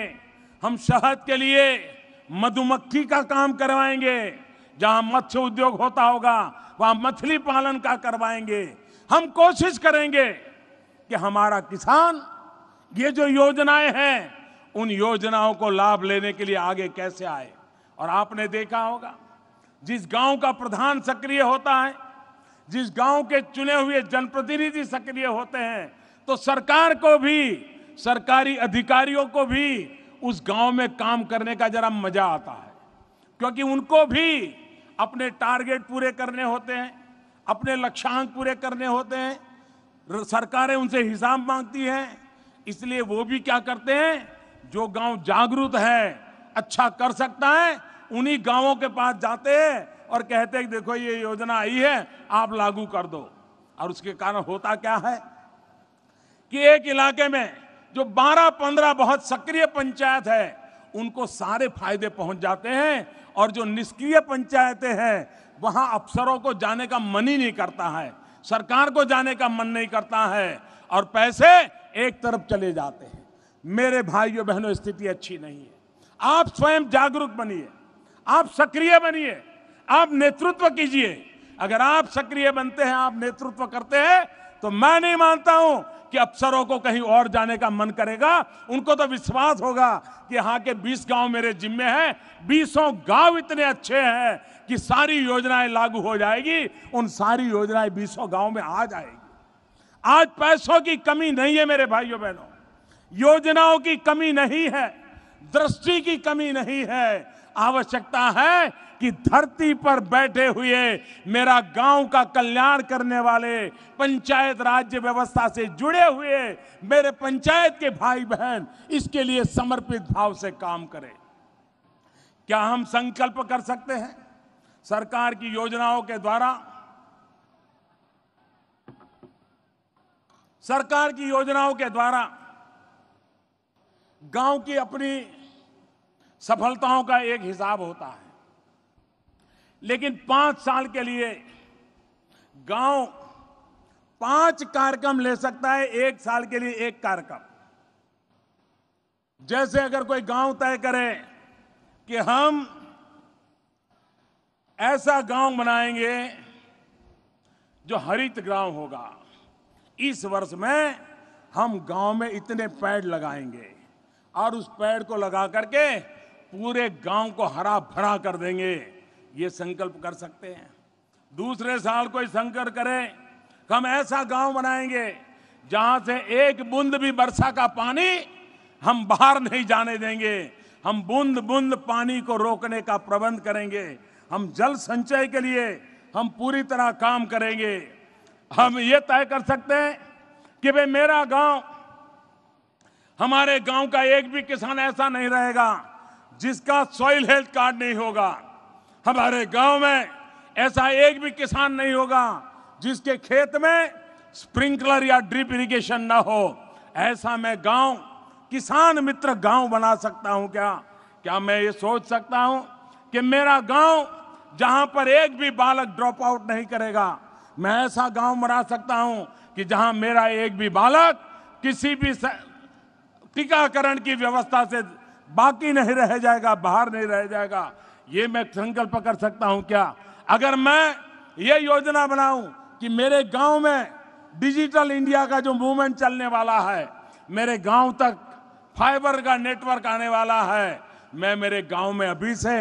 हम शहद के लिए मधुमक्खी का काम करवाएंगे जहां मत्स्य उद्योग होता होगा वहां मछली पालन का करवाएंगे हम कोशिश करेंगे कि हमारा किसान ये जो योजनाएं हैं उन योजनाओं को लाभ लेने के लिए आगे कैसे आए और आपने देखा होगा जिस गांव का प्रधान सक्रिय होता है जिस गांव के चुने हुए जनप्रतिनिधि सक्रिय होते हैं तो सरकार को भी सरकारी अधिकारियों को भी उस गांव में काम करने का जरा मजा आता है क्योंकि उनको भी अपने टारगेट पूरे करने होते हैं अपने लक्ष्यांक पूरे करने होते हैं सरकारें उनसे हिसाब मांगती हैं इसलिए वो भी क्या करते हैं जो गांव जागरूक है अच्छा कर सकता है उन्हीं गांवों के पास जाते हैं और कहते हैं देखो ये योजना आई है आप लागू कर दो और उसके कारण होता क्या है कि एक इलाके में जो 12-15 बहुत सक्रिय पंचायत है उनको सारे फायदे पहुंच जाते हैं और जो निष्क्रिय पंचायतें हैं वहां अफसरों को जाने का मन ही नहीं करता है सरकार को जाने का मन नहीं करता है और पैसे एक तरफ चले जाते हैं मेरे भाइयों बहनों स्थिति अच्छी नहीं है आप स्वयं जागरूक बनिए आप सक्रिय बनिए आप नेतृत्व कीजिए अगर आप सक्रिय बनते हैं आप नेतृत्व करते हैं तो मैं नहीं मानता हूं कि अफसरों को कहीं और जाने का मन करेगा उनको तो विश्वास होगा कि यहाँ के 20 गांव मेरे जिम्मे हैं बीसों गांव इतने अच्छे हैं कि सारी योजनाएं लागू हो जाएगी उन सारी योजनाएं बीसों गांव में आ जाएगी आज पैसों की कमी नहीं है मेरे भाइयों बहनों योजनाओं की कमी नहीं है दृष्टि की कमी नहीं है आवश्यकता है कि धरती पर बैठे हुए मेरा गांव का कल्याण करने वाले पंचायत राज्य व्यवस्था से जुड़े हुए मेरे पंचायत के भाई बहन इसके लिए समर्पित भाव से काम करें क्या हम संकल्प कर सकते हैं सरकार की योजनाओं के द्वारा सरकार की योजनाओं के द्वारा गांव की अपनी सफलताओं का एक हिसाब होता है लेकिन पांच साल के लिए गांव पांच कार्यक्रम ले सकता है एक साल के लिए एक कार्यक्रम जैसे अगर कोई गांव तय करे कि हम ऐसा गांव बनाएंगे जो हरित गांव होगा इस वर्ष में हम गांव में इतने पेड़ लगाएंगे और उस पेड़ को लगा करके पूरे गांव को हरा भरा कर देंगे ये संकल्प कर सकते हैं दूसरे साल कोई संकल्प करें हम ऐसा गांव बनाएंगे जहां से एक बूंद भी वर्षा का पानी हम बाहर नहीं जाने देंगे हम बूंद बूंद पानी को रोकने का प्रबंध करेंगे हम जल संचय के लिए हम पूरी तरह काम करेंगे हम ये तय कर सकते हैं कि भाई मेरा गांव हमारे गांव का एक भी किसान ऐसा नहीं रहेगा जिसका सॉइल हेल्थ कार्ड नहीं होगा हमारे गांव में ऐसा एक भी किसान नहीं होगा जिसके खेत में स्प्रिंकलर या ड्रिप इरिगेशन ना हो ऐसा मैं गांव किसान मित्र गांव बना सकता हूं क्या क्या मैं ये सोच सकता हूं कि मेरा गांव जहां पर एक भी बालक ड्रॉप आउट नहीं करेगा मैं ऐसा गांव बना सकता हूं कि जहां मेरा एक भी बालक किसी भी टीकाकरण की व्यवस्था से बाकी नहीं रह जाएगा बाहर नहीं रह जाएगा ये मैं संकल्प कर सकता हूं क्या अगर मैं ये योजना बनाऊं कि मेरे गांव में डिजिटल इंडिया का जो मूवमेंट चलने वाला है मेरे गांव तक फाइबर का नेटवर्क आने वाला है मैं मेरे गांव में अभी से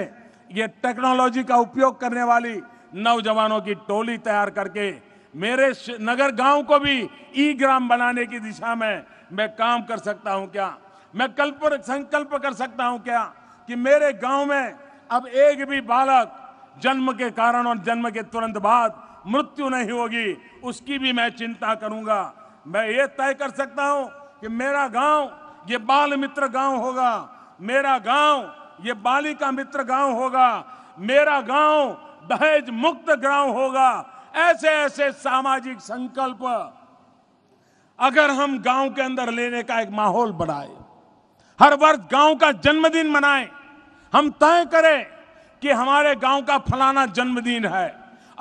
ये टेक्नोलॉजी का उपयोग करने वाली नौजवानों की टोली तैयार करके मेरे नगर गांव को भी ई ग्राम बनाने की दिशा में मैं काम कर सकता हूं क्या मैं कल्प संकल्प कर सकता हूं क्या कि मेरे गांव में अब एक भी बालक जन्म के कारण और जन्म के तुरंत बाद मृत्यु नहीं होगी उसकी भी मैं चिंता करूंगा मैं ये तय कर सकता हूं कि मेरा गांव ये बाल मित्र गांव होगा मेरा गांव ये बालिका मित्र गांव होगा मेरा गांव दहेज मुक्त गांव होगा ऐसे ऐसे सामाजिक संकल्प अगर हम गांव के अंदर लेने का एक माहौल बनाए हर वर्ष गांव का जन्मदिन मनाएं हम तय करें कि हमारे गांव का फलाना जन्मदिन है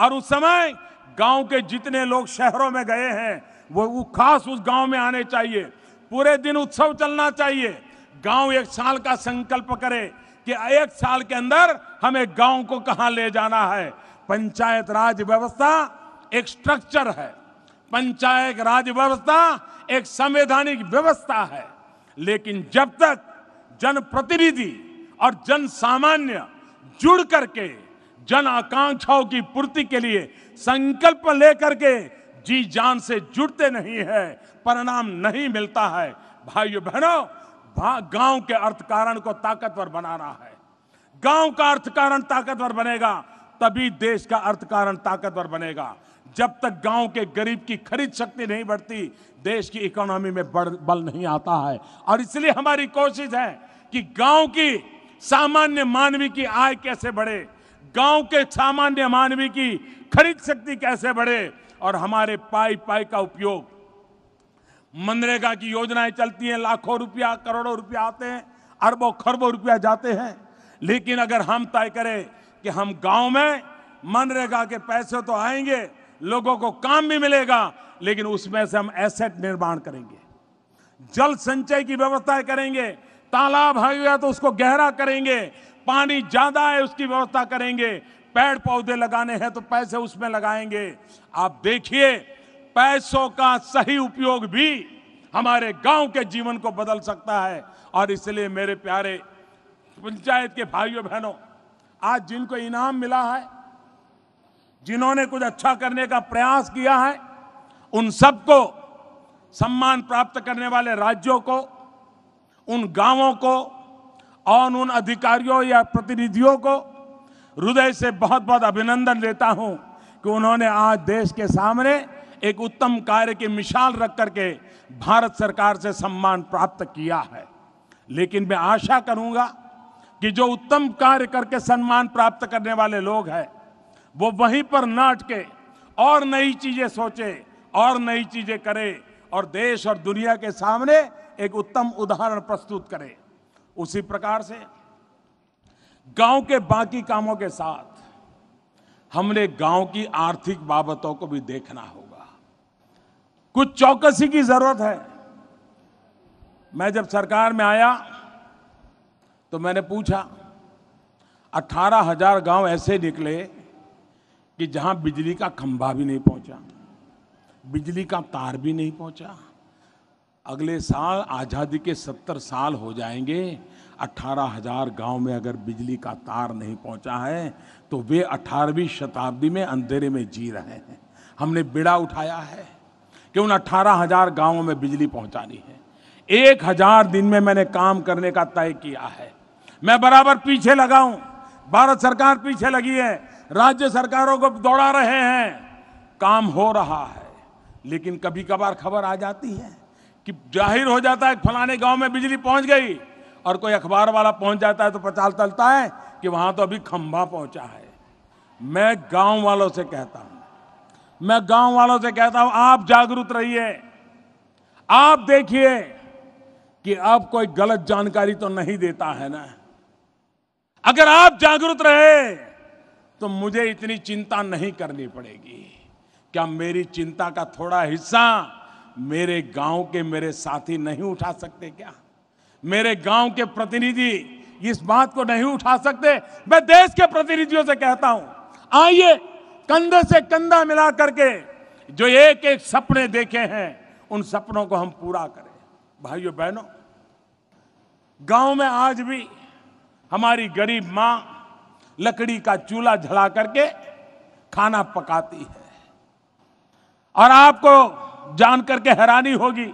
और उस समय गांव के जितने लोग शहरों में गए हैं वो खास उस गांव में आने चाहिए पूरे दिन उत्सव चलना चाहिए गांव एक साल का संकल्प करे कि एक साल के अंदर हमें गांव को कहां ले जाना है पंचायत राज व्यवस्था एक स्ट्रक्चर है पंचायत राज व्यवस्था एक संवैधानिक व्यवस्था है लेकिन जब तक जनप्रतिनिधि और जन सामान्य जुड़ करके जन आकांक्षाओं की पूर्ति के लिए संकल्प लेकर के जी जान से जुड़ते नहीं है परिणाम नहीं मिलता है भाइयों बहनों गांव के अर्थकारण को ताकतवर बनाना है गांव का अर्थकारण ताकतवर बनेगा तभी देश का अर्थकारण ताकतवर बनेगा जब तक गांव के गरीब की खरीद शक्ति नहीं बढ़ती देश की इकोनॉमी में बढ़ बल नहीं आता है और इसलिए हमारी कोशिश है कि गांव की सामान्य मानवी की आय कैसे बढ़े गांव के सामान्य मानवी की खरीद शक्ति कैसे बढ़े और हमारे पाई पाई का उपयोग मनरेगा की योजनाएं चलती हैं लाखों रुपया करोड़ों रुपया आते हैं अरबों खरबों रुपया जाते हैं लेकिन अगर हम तय करें कि हम गांव में मनरेगा के पैसे तो आएंगे लोगों को काम भी मिलेगा लेकिन उसमें से हम एसेट निर्माण करेंगे जल संचय की व्यवस्था करेंगे तालाब है गया तो उसको गहरा करेंगे पानी ज्यादा है उसकी व्यवस्था करेंगे पेड़ पौधे लगाने हैं तो पैसे उसमें लगाएंगे आप देखिए पैसों का सही उपयोग भी हमारे गांव के जीवन को बदल सकता है और इसलिए मेरे प्यारे पंचायत के भाइयों बहनों आज जिनको इनाम मिला है जिन्होंने कुछ अच्छा करने का प्रयास किया है उन सबको सम्मान प्राप्त करने वाले राज्यों को उन गांवों को और उन अधिकारियों या प्रतिनिधियों को हृदय से बहुत बहुत अभिनंदन देता हूं कि उन्होंने आज देश के सामने एक उत्तम कार्य की मिसाल रख करके भारत सरकार से सम्मान प्राप्त किया है लेकिन मैं आशा करूंगा कि जो उत्तम कार्य करके सम्मान प्राप्त करने वाले लोग हैं वो वहीं पर ना अटके और नई चीजें सोचे और नई चीजें करे और देश और दुनिया के सामने एक उत्तम उदाहरण प्रस्तुत करे उसी प्रकार से गांव के बाकी कामों के साथ हमने गांव की आर्थिक बाबतों को भी देखना होगा कुछ चौकसी की जरूरत है मैं जब सरकार में आया तो मैंने पूछा अठारह हजार गांव ऐसे निकले कि जहां बिजली का खंभा भी नहीं पहुंचा बिजली का तार भी नहीं पहुंचा अगले साल आज़ादी के सत्तर साल हो जाएंगे अठारह हजार गाँव में अगर बिजली का तार नहीं पहुंचा है तो वे अठारहवीं शताब्दी में अंधेरे में जी रहे हैं हमने बिड़ा उठाया है कि उन अठारह हजार गाँवों में बिजली पहुंचानी है एक हजार दिन में मैंने काम करने का तय किया है मैं बराबर पीछे लगाऊं भारत सरकार पीछे लगी है राज्य सरकारों को दौड़ा रहे हैं काम हो रहा है लेकिन कभी कभार खबर आ जाती है कि जाहिर हो जाता है फलाने गांव में बिजली पहुंच गई और कोई अखबार वाला पहुंच जाता है तो पता चलता है कि वहां तो अभी खंभा पहुंचा है मैं गांव वालों से कहता हूं मैं गांव वालों से कहता हूं आप जागरूक रहिए आप देखिए कि आप कोई गलत जानकारी तो नहीं देता है ना अगर आप जागरूक रहे तो मुझे इतनी चिंता नहीं करनी पड़ेगी क्या मेरी चिंता का थोड़ा हिस्सा मेरे गांव के मेरे साथी नहीं उठा सकते क्या मेरे गांव के प्रतिनिधि इस बात को नहीं उठा सकते मैं देश के प्रतिनिधियों से कहता हूं आइए कंधे से कंधा मिला करके जो एक एक सपने देखे हैं उन सपनों को हम पूरा करें भाइयों बहनों गांव में आज भी हमारी गरीब मां लकड़ी का चूल्हा जला करके खाना पकाती है और आपको जान करके हैरानी होगी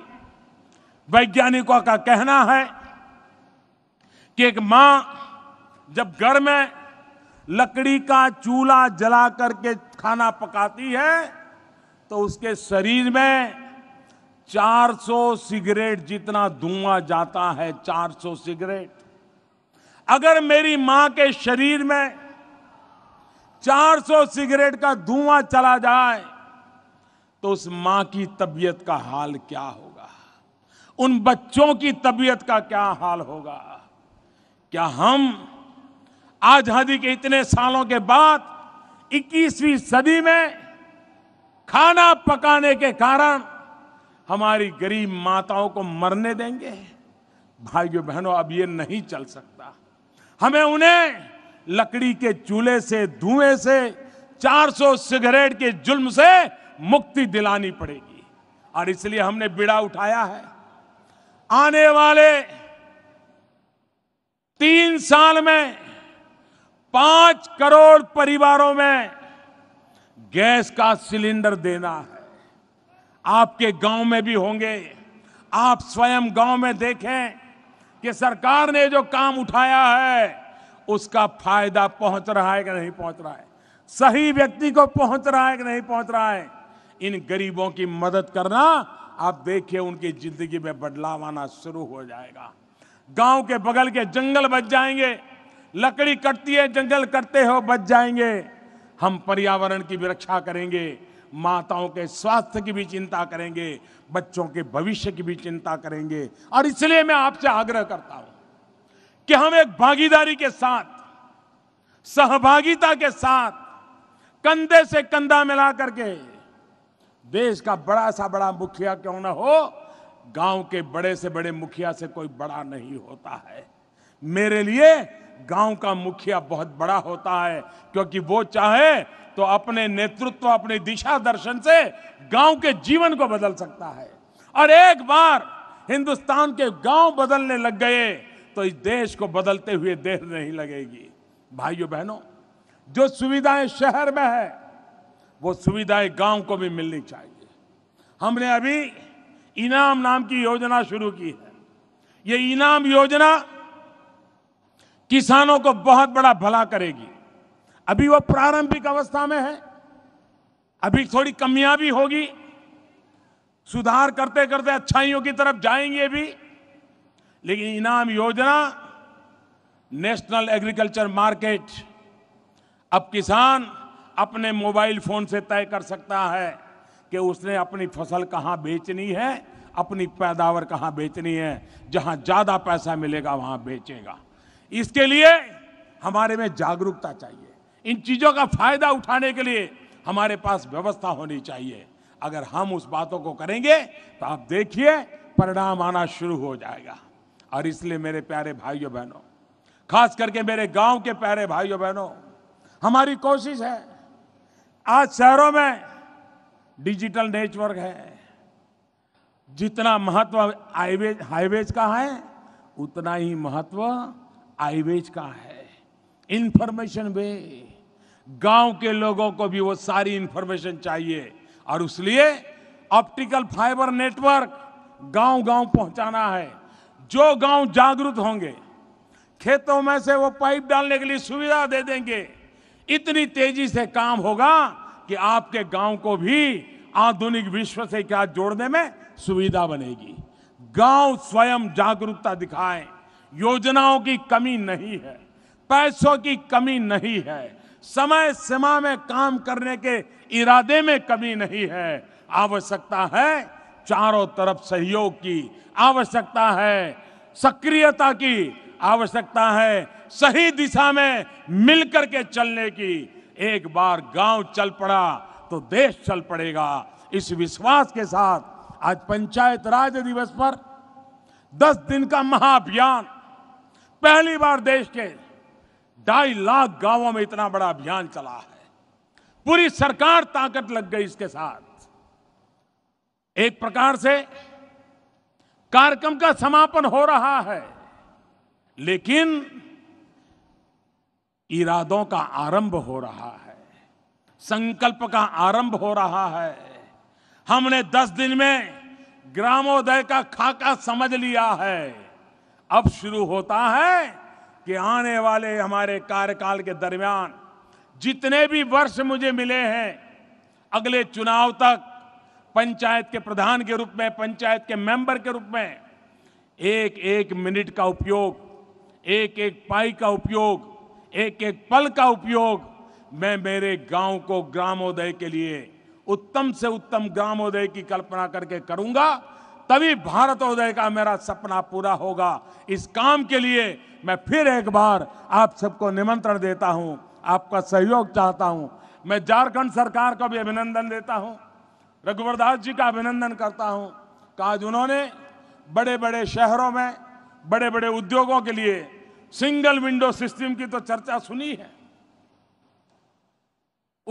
वैज्ञानिकों का कहना है कि एक मां जब घर में लकड़ी का चूल्हा जला करके खाना पकाती है तो उसके शरीर में 400 सिगरेट जितना धुआं जाता है 400 सिगरेट अगर मेरी मां के शरीर में 400 सिगरेट का धुआं चला जाए तो उस मां की तबीयत का हाल क्या होगा उन बच्चों की तबीयत का क्या हाल होगा क्या हम आजादी के इतने सालों के बाद 21वीं सदी में खाना पकाने के कारण हमारी गरीब माताओं को मरने देंगे भाइयों बहनों अब ये नहीं चल सकता हमें उन्हें लकड़ी के चूल्हे से धुएं से 400 सिगरेट के जुल्म से मुक्ति दिलानी पड़ेगी और इसलिए हमने बिड़ा उठाया है आने वाले तीन साल में पांच करोड़ परिवारों में गैस का सिलेंडर देना है आपके गांव में भी होंगे आप स्वयं गांव में देखें कि सरकार ने जो काम उठाया है उसका फायदा पहुंच रहा है कि नहीं पहुंच रहा है सही व्यक्ति को पहुंच रहा है कि नहीं पहुंच रहा है इन गरीबों की मदद करना आप देखिए उनकी जिंदगी में बदलाव आना शुरू हो जाएगा गांव के बगल के जंगल बच जाएंगे लकड़ी कटती है जंगल कटते हो बच जाएंगे हम पर्यावरण की भी रक्षा करेंगे माताओं के स्वास्थ्य की भी चिंता करेंगे बच्चों के भविष्य की भी चिंता करेंगे और इसलिए मैं आपसे आग्रह करता हूं कि हम एक भागीदारी के साथ सहभागिता के साथ कंधे से कंधा मिला करके देश का बड़ा सा बड़ा मुखिया क्यों ना हो गांव के बड़े से बड़े मुखिया से कोई बड़ा नहीं होता है मेरे लिए गांव का मुखिया बहुत बड़ा होता है क्योंकि वो चाहे तो अपने नेतृत्व अपने दिशा दर्शन से गांव के जीवन को बदल सकता है और एक बार हिंदुस्तान के गांव बदलने लग गए तो इस देश को बदलते हुए देर नहीं लगेगी भाइयों बहनों जो सुविधाएं शहर में है वो सुविधाएं गांव को भी मिलनी चाहिए हमने अभी इनाम नाम की योजना शुरू की है ये इनाम योजना किसानों को बहुत बड़ा भला करेगी अभी वो प्रारंभिक अवस्था में है अभी थोड़ी कमियां भी होगी सुधार करते करते अच्छाइयों की तरफ जाएंगे भी लेकिन इनाम योजना नेशनल एग्रीकल्चर मार्केट अब किसान अपने मोबाइल फोन से तय कर सकता है कि उसने अपनी फसल कहाँ बेचनी है अपनी पैदावार कहाँ बेचनी है जहाँ ज़्यादा पैसा मिलेगा वहाँ बेचेगा इसके लिए हमारे में जागरूकता चाहिए इन चीज़ों का फायदा उठाने के लिए हमारे पास व्यवस्था होनी चाहिए अगर हम उस बातों को करेंगे तो आप देखिए परिणाम आना शुरू हो जाएगा और इसलिए मेरे प्यारे भाइयों बहनों खास करके मेरे गांव के प्यारे भाइयों बहनों हमारी कोशिश है आज शहरों में डिजिटल नेटवर्क है जितना महत्व हाईवे हाईवेज का है उतना ही महत्व आईवेज का है इंफॉर्मेशन वे गांव के लोगों को भी वो सारी इंफॉर्मेशन चाहिए और उसलिए ऑप्टिकल फाइबर नेटवर्क गांव गांव पहुंचाना है जो गांव जागरूक होंगे खेतों में से वो पाइप डालने के लिए सुविधा दे देंगे इतनी तेजी से काम होगा कि आपके गांव को भी आधुनिक विश्व से क्या जोड़ने में सुविधा बनेगी गांव स्वयं जागरूकता दिखाएं योजनाओं की कमी नहीं है पैसों की कमी नहीं है समय सीमा में काम करने के इरादे में कमी नहीं है आवश्यकता है चारों तरफ सहयोग की आवश्यकता है सक्रियता की आवश्यकता है सही दिशा में मिलकर के चलने की एक बार गांव चल पड़ा तो देश चल पड़ेगा इस विश्वास के साथ आज पंचायत राज दिवस पर दस दिन का महाअभियान पहली बार देश के ढाई लाख गांवों में इतना बड़ा अभियान चला है पूरी सरकार ताकत लग गई इसके साथ एक प्रकार से कार्यक्रम का समापन हो रहा है लेकिन इरादों का आरंभ हो रहा है संकल्प का आरंभ हो रहा है हमने दस दिन में ग्रामोदय का खाका समझ लिया है अब शुरू होता है कि आने वाले हमारे कार्यकाल के दरमियान जितने भी वर्ष मुझे मिले हैं अगले चुनाव तक पंचायत के प्रधान के रूप में पंचायत के मेंबर के रूप में एक एक मिनट का उपयोग एक एक पाई का उपयोग एक एक पल का उपयोग मैं मेरे गांव को ग्रामोदय के लिए उत्तम से उत्तम ग्रामोदय की कल्पना करके करूंगा तभी भारतोदय का मेरा सपना पूरा होगा इस काम के लिए मैं फिर एक बार आप सबको निमंत्रण देता हूं आपका सहयोग चाहता हूं मैं झारखंड सरकार का भी अभिनंदन देता हूं रघुवर दास जी का अभिनंदन करता हूं आज उन्होंने बड़े बड़े शहरों में बड़े बड़े उद्योगों के लिए सिंगल विंडो सिस्टम की तो चर्चा सुनी है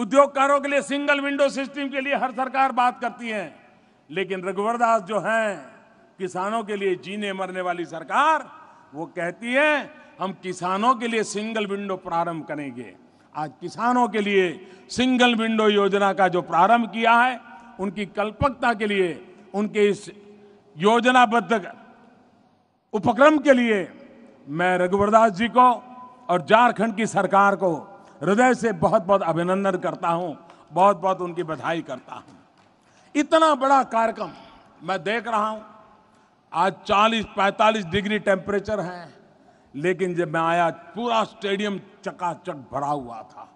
उद्योगकारों के लिए सिंगल विंडो सिस्टम के लिए हर सरकार बात करती है लेकिन रघुवर दास जो हैं किसानों के लिए जीने मरने वाली सरकार वो कहती है हम किसानों के लिए सिंगल विंडो प्रारंभ करेंगे आज किसानों के लिए सिंगल विंडो योजना का जो प्रारंभ किया है उनकी कल्पकता के लिए उनके इस योजनाबद्ध उपक्रम के लिए मैं रघुवरदास जी को और झारखंड की सरकार को हृदय से बहुत बहुत अभिनंदन करता हूं बहुत बहुत उनकी बधाई करता हूं इतना बड़ा कार्यक्रम मैं देख रहा हूं आज 40-45 डिग्री टेम्परेचर है लेकिन जब मैं आया पूरा स्टेडियम चकाचक भरा हुआ था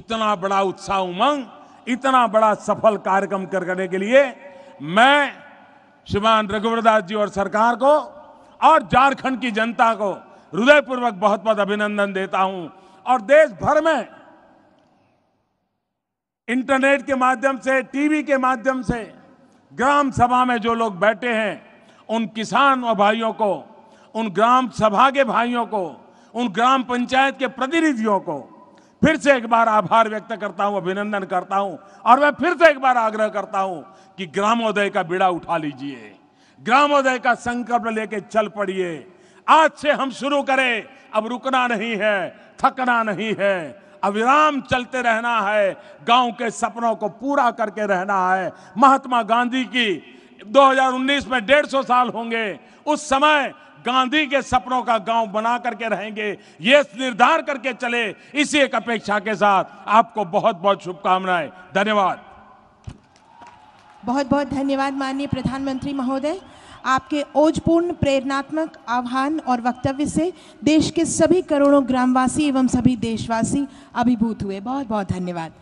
इतना बड़ा उत्साह उमंग इतना बड़ा सफल कार्यक्रम कर करने के लिए मैं श्रीमान रघुवरदास जी और सरकार को और झारखंड की जनता को हृदयपूर्वक बहुत बहुत अभिनंदन देता हूं और देश भर में इंटरनेट के माध्यम से टीवी के माध्यम से ग्राम सभा में जो लोग बैठे हैं उन किसान और भाइयों को उन ग्राम सभा के भाइयों को उन ग्राम पंचायत के प्रतिनिधियों को फिर से एक बार आभार व्यक्त करता हूं अभिनंदन करता हूं और मैं फिर से एक बार आग्रह करता हूं कि ग्रामोदय का बीड़ा उठा लीजिए ग्रामोदय का संकल्प लेके चल पड़िए आज से हम शुरू करें अब रुकना नहीं है थकना नहीं है अविराम चलते रहना है गांव के सपनों को पूरा करके रहना है महात्मा गांधी की 2019 में डेढ़ सौ साल होंगे उस समय गांधी के सपनों का गांव बना करके रहेंगे ये निर्धार करके चले इसी एक अपेक्षा के साथ आपको बहुत बहुत शुभकामनाएं धन्यवाद बहुत बहुत धन्यवाद माननीय प्रधानमंत्री महोदय आपके ओजपूर्ण प्रेरणात्मक आह्वान और वक्तव्य से देश के सभी करोड़ों ग्रामवासी एवं सभी देशवासी अभिभूत हुए बहुत बहुत धन्यवाद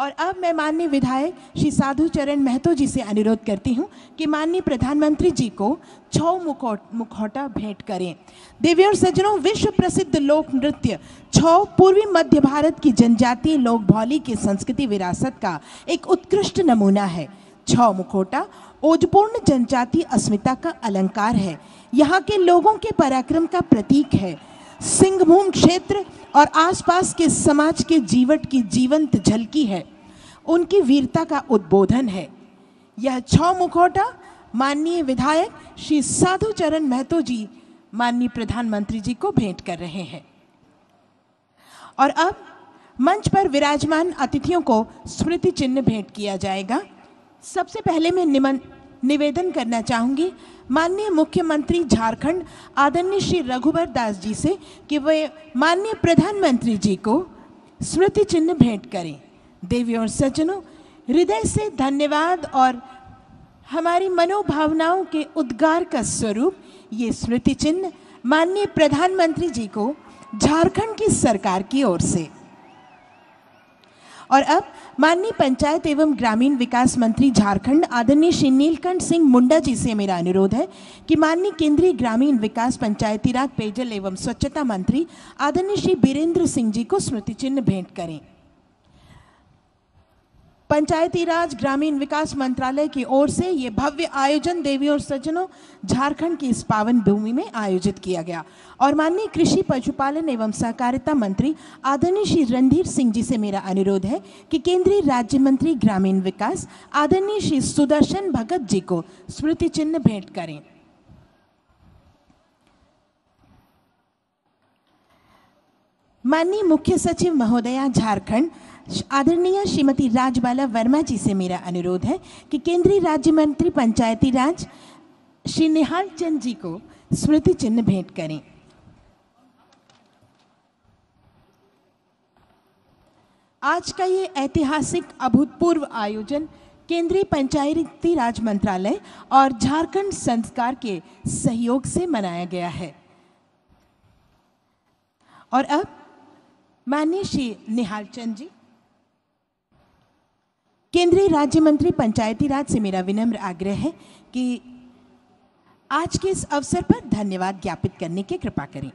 और अब मैं माननीय विधायक श्री साधु चरण महतो जी से अनुरोध करती हूँ कि माननीय प्रधानमंत्री जी को छौ मुखौट मुखौटा भेंट करें और सज्जनों विश्व प्रसिद्ध लोक नृत्य छौ पूर्वी मध्य भारत की जनजातीय लोक भौली की संस्कृति विरासत का एक उत्कृष्ट नमूना है छौ मुखौटा ओजपूर्ण जनजातीय अस्मिता का अलंकार है यहाँ के लोगों के पराक्रम का प्रतीक है सिंहभूम क्षेत्र और आसपास के समाज के जीवट की जीवंत झलकी है उनकी वीरता का उद्बोधन है यह छौ मुखौटा माननीय विधायक श्री साधु चरण महतो जी माननीय प्रधानमंत्री जी को भेंट कर रहे हैं और अब मंच पर विराजमान अतिथियों को स्मृति चिन्ह भेंट किया जाएगा सबसे पहले मैं निमंत्रण निवेदन करना चाहूँगी माननीय मुख्यमंत्री झारखंड आदरणीय श्री रघुवर दास जी से कि वे माननीय प्रधानमंत्री जी को स्मृति चिन्ह भेंट करें देवी और सज्जनों हृदय से धन्यवाद और हमारी मनोभावनाओं के उद्गार का स्वरूप ये स्मृति चिन्ह माननीय प्रधानमंत्री जी को झारखंड की सरकार की ओर से और अब माननीय पंचायत एवं ग्रामीण विकास मंत्री झारखंड आदरणीय श्री नीलकंठ सिंह मुंडा जी से मेरा अनुरोध है कि माननीय केंद्रीय ग्रामीण विकास पंचायती राज पेयजल एवं स्वच्छता मंत्री आदरणीय श्री बीरेंद्र सिंह जी को स्मृति चिन्ह भेंट करें पंचायती राज ग्रामीण विकास मंत्रालय की ओर से ये भव्य आयोजन देवी और सज्जनों झारखंड की इस पावन भूमि में आयोजित किया गया और माननीय कृषि पशुपालन एवं सहकारिता मंत्री आदरणीय श्री रणधीर सिंह जी से मेरा अनुरोध है कि केंद्रीय राज्य मंत्री ग्रामीण विकास आदरणीय श्री सुदर्शन भगत जी को स्मृति चिन्ह भेंट करें माननीय मुख्य सचिव महोदया झारखंड आदरणीय श्रीमती राजबाला वर्मा जी से मेरा अनुरोध है कि केंद्रीय राज्य मंत्री पंचायती राज श्री निहाल चंद जी को स्मृति चिन्ह भेंट करें आज का ये ऐतिहासिक अभूतपूर्व आयोजन केंद्रीय पंचायती राज मंत्रालय और झारखंड संस्कार के सहयोग से मनाया गया है और अब माननीय श्री निहाल चंद जी केंद्रीय राज्य मंत्री पंचायती राज से मेरा विनम्र आग्रह है कि आज के इस अवसर पर धन्यवाद ज्ञापित करने की कृपा करें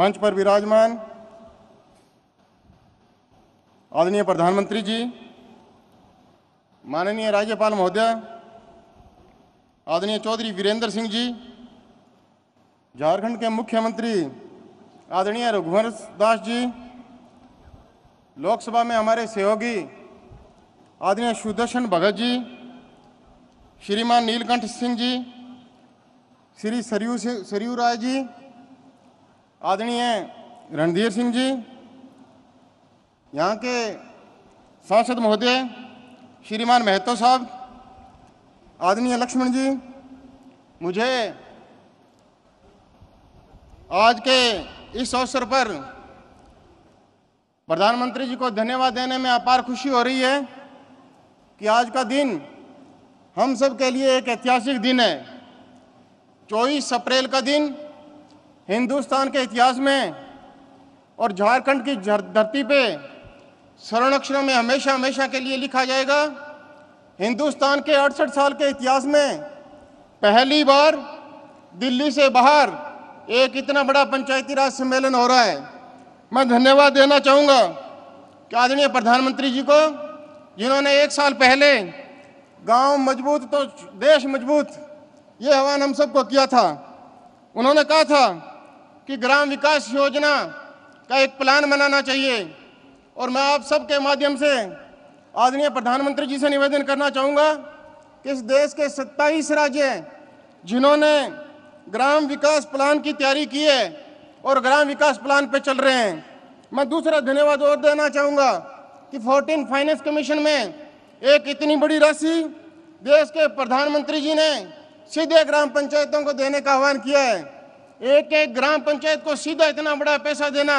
मंच पर विराजमान आदरणीय प्रधानमंत्री जी माननीय राज्यपाल महोदय आदरणीय चौधरी वीरेंद्र सिंह जी झारखंड के मुख्यमंत्री आदरणीय रघुवर दास जी लोकसभा में हमारे सहयोगी आदरणीय सुदर्शन भगत जी श्रीमान नीलकंठ सिंह जी श्री सरयू सरयू राय जी आदरणीय रणधीर सिंह जी यहाँ के सांसद महोदय श्रीमान महतो साहब आदरणीय लक्ष्मण जी मुझे आज के इस अवसर पर प्रधानमंत्री जी को धन्यवाद देने में अपार खुशी हो रही है कि आज का दिन हम सब के लिए एक ऐतिहासिक दिन है चौबीस अप्रैल का दिन हिंदुस्तान के इतिहास में और झारखंड की धरती पे स्वर्ण अक्षरों में हमेशा हमेशा के लिए लिखा जाएगा हिंदुस्तान के अड़सठ साल के इतिहास में पहली बार दिल्ली से बाहर एक इतना बड़ा पंचायती राज सम्मेलन हो रहा है मैं धन्यवाद देना चाहूँगा कि आदरणीय प्रधानमंत्री जी को जिन्होंने एक साल पहले गांव मजबूत तो देश मजबूत ये आह्वान हम सबको किया था उन्होंने कहा था कि ग्राम विकास योजना का एक प्लान बनाना चाहिए और मैं आप सबके माध्यम से आदरणीय प्रधानमंत्री जी से निवेदन करना चाहूँगा कि इस देश के सत्ताईस राज्य जिन्होंने ग्राम विकास प्लान की तैयारी की है और ग्राम विकास प्लान पे चल रहे हैं मैं दूसरा धन्यवाद और देना चाहूँगा कि फोर्टीन फाइनेंस कमीशन में एक इतनी बड़ी राशि देश के प्रधानमंत्री जी ने सीधे ग्राम पंचायतों को देने का आह्वान किया है एक एक ग्राम पंचायत को सीधा इतना बड़ा पैसा देना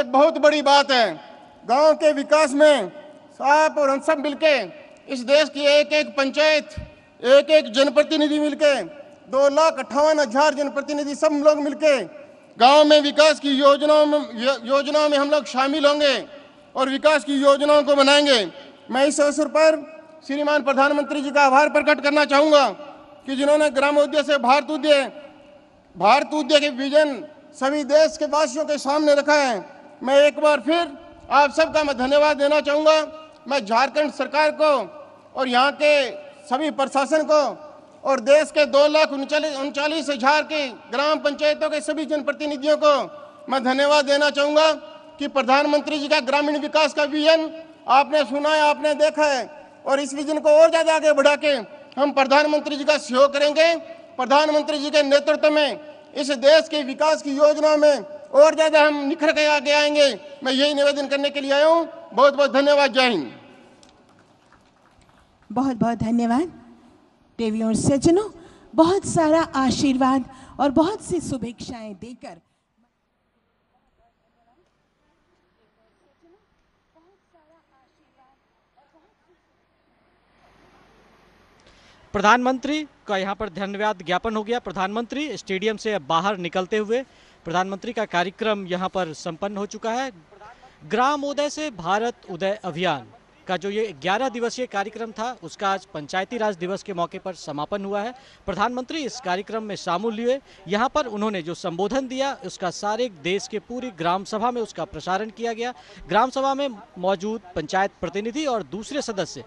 एक बहुत बड़ी बात है गांव के विकास में साफ और हम सब मिलके इस देश की एक एक पंचायत एक एक जनप्रतिनिधि मिलके दो लाख अट्ठावन हजार जनप्रतिनिधि सब लोग मिलके गांव में विकास की योजनाओं में योजनाओं में हम लोग शामिल होंगे और विकास की योजनाओं को बनाएंगे मैं इस अवसर पर श्रीमान प्रधानमंत्री जी का आभार प्रकट करना चाहूँगा कि जिन्होंने ग्रामोद्योग से भारत उद्योग भारत उद्योग के विजन सभी देश के वासियों के सामने रखा है मैं एक बार फिर आप सबका मैं धन्यवाद देना चाहूँगा मैं झारखंड सरकार को और यहाँ के सभी प्रशासन को और देश के दो लाख उनचालीस हजार के ग्राम पंचायतों के सभी जनप्रतिनिधियों को मैं धन्यवाद देना चाहूँगा कि प्रधानमंत्री जी का ग्रामीण विकास का विजन आपने सुना है आपने देखा है और इस विजन को और ज़्यादा आगे बढ़ा के हम प्रधानमंत्री जी का सहयोग करेंगे प्रधानमंत्री जी के नेतृत्व में इस देश के विकास की योजना में और ज़्यादा हम निखर के आगे आएंगे मैं यही निवेदन करने के लिए आया हूँ बहुत बहुत धन्यवाद जय हिंद बहुत बहुत धन्यवाद देवी और सज्जनों बहुत सारा आशीर्वाद और बहुत सी शुभेच्छाएं देकर प्रधानमंत्री का यहाँ पर धन्यवाद ज्ञापन हो गया प्रधानमंत्री स्टेडियम से बाहर निकलते हुए प्रधानमंत्री का कार्यक्रम यहाँ पर संपन्न हो चुका है ग्राम उदय से भारत उदय अभियान का जो ये 11 दिवसीय कार्यक्रम था उसका आज पंचायती राज दिवस के मौके पर समापन हुआ है प्रधानमंत्री इस कार्यक्रम में शामिल हुए यहाँ पर उन्होंने जो संबोधन दिया उसका सारे देश के पूरी ग्राम सभा में उसका प्रसारण किया गया ग्राम सभा में मौजूद पंचायत प्रतिनिधि और दूसरे सदस्य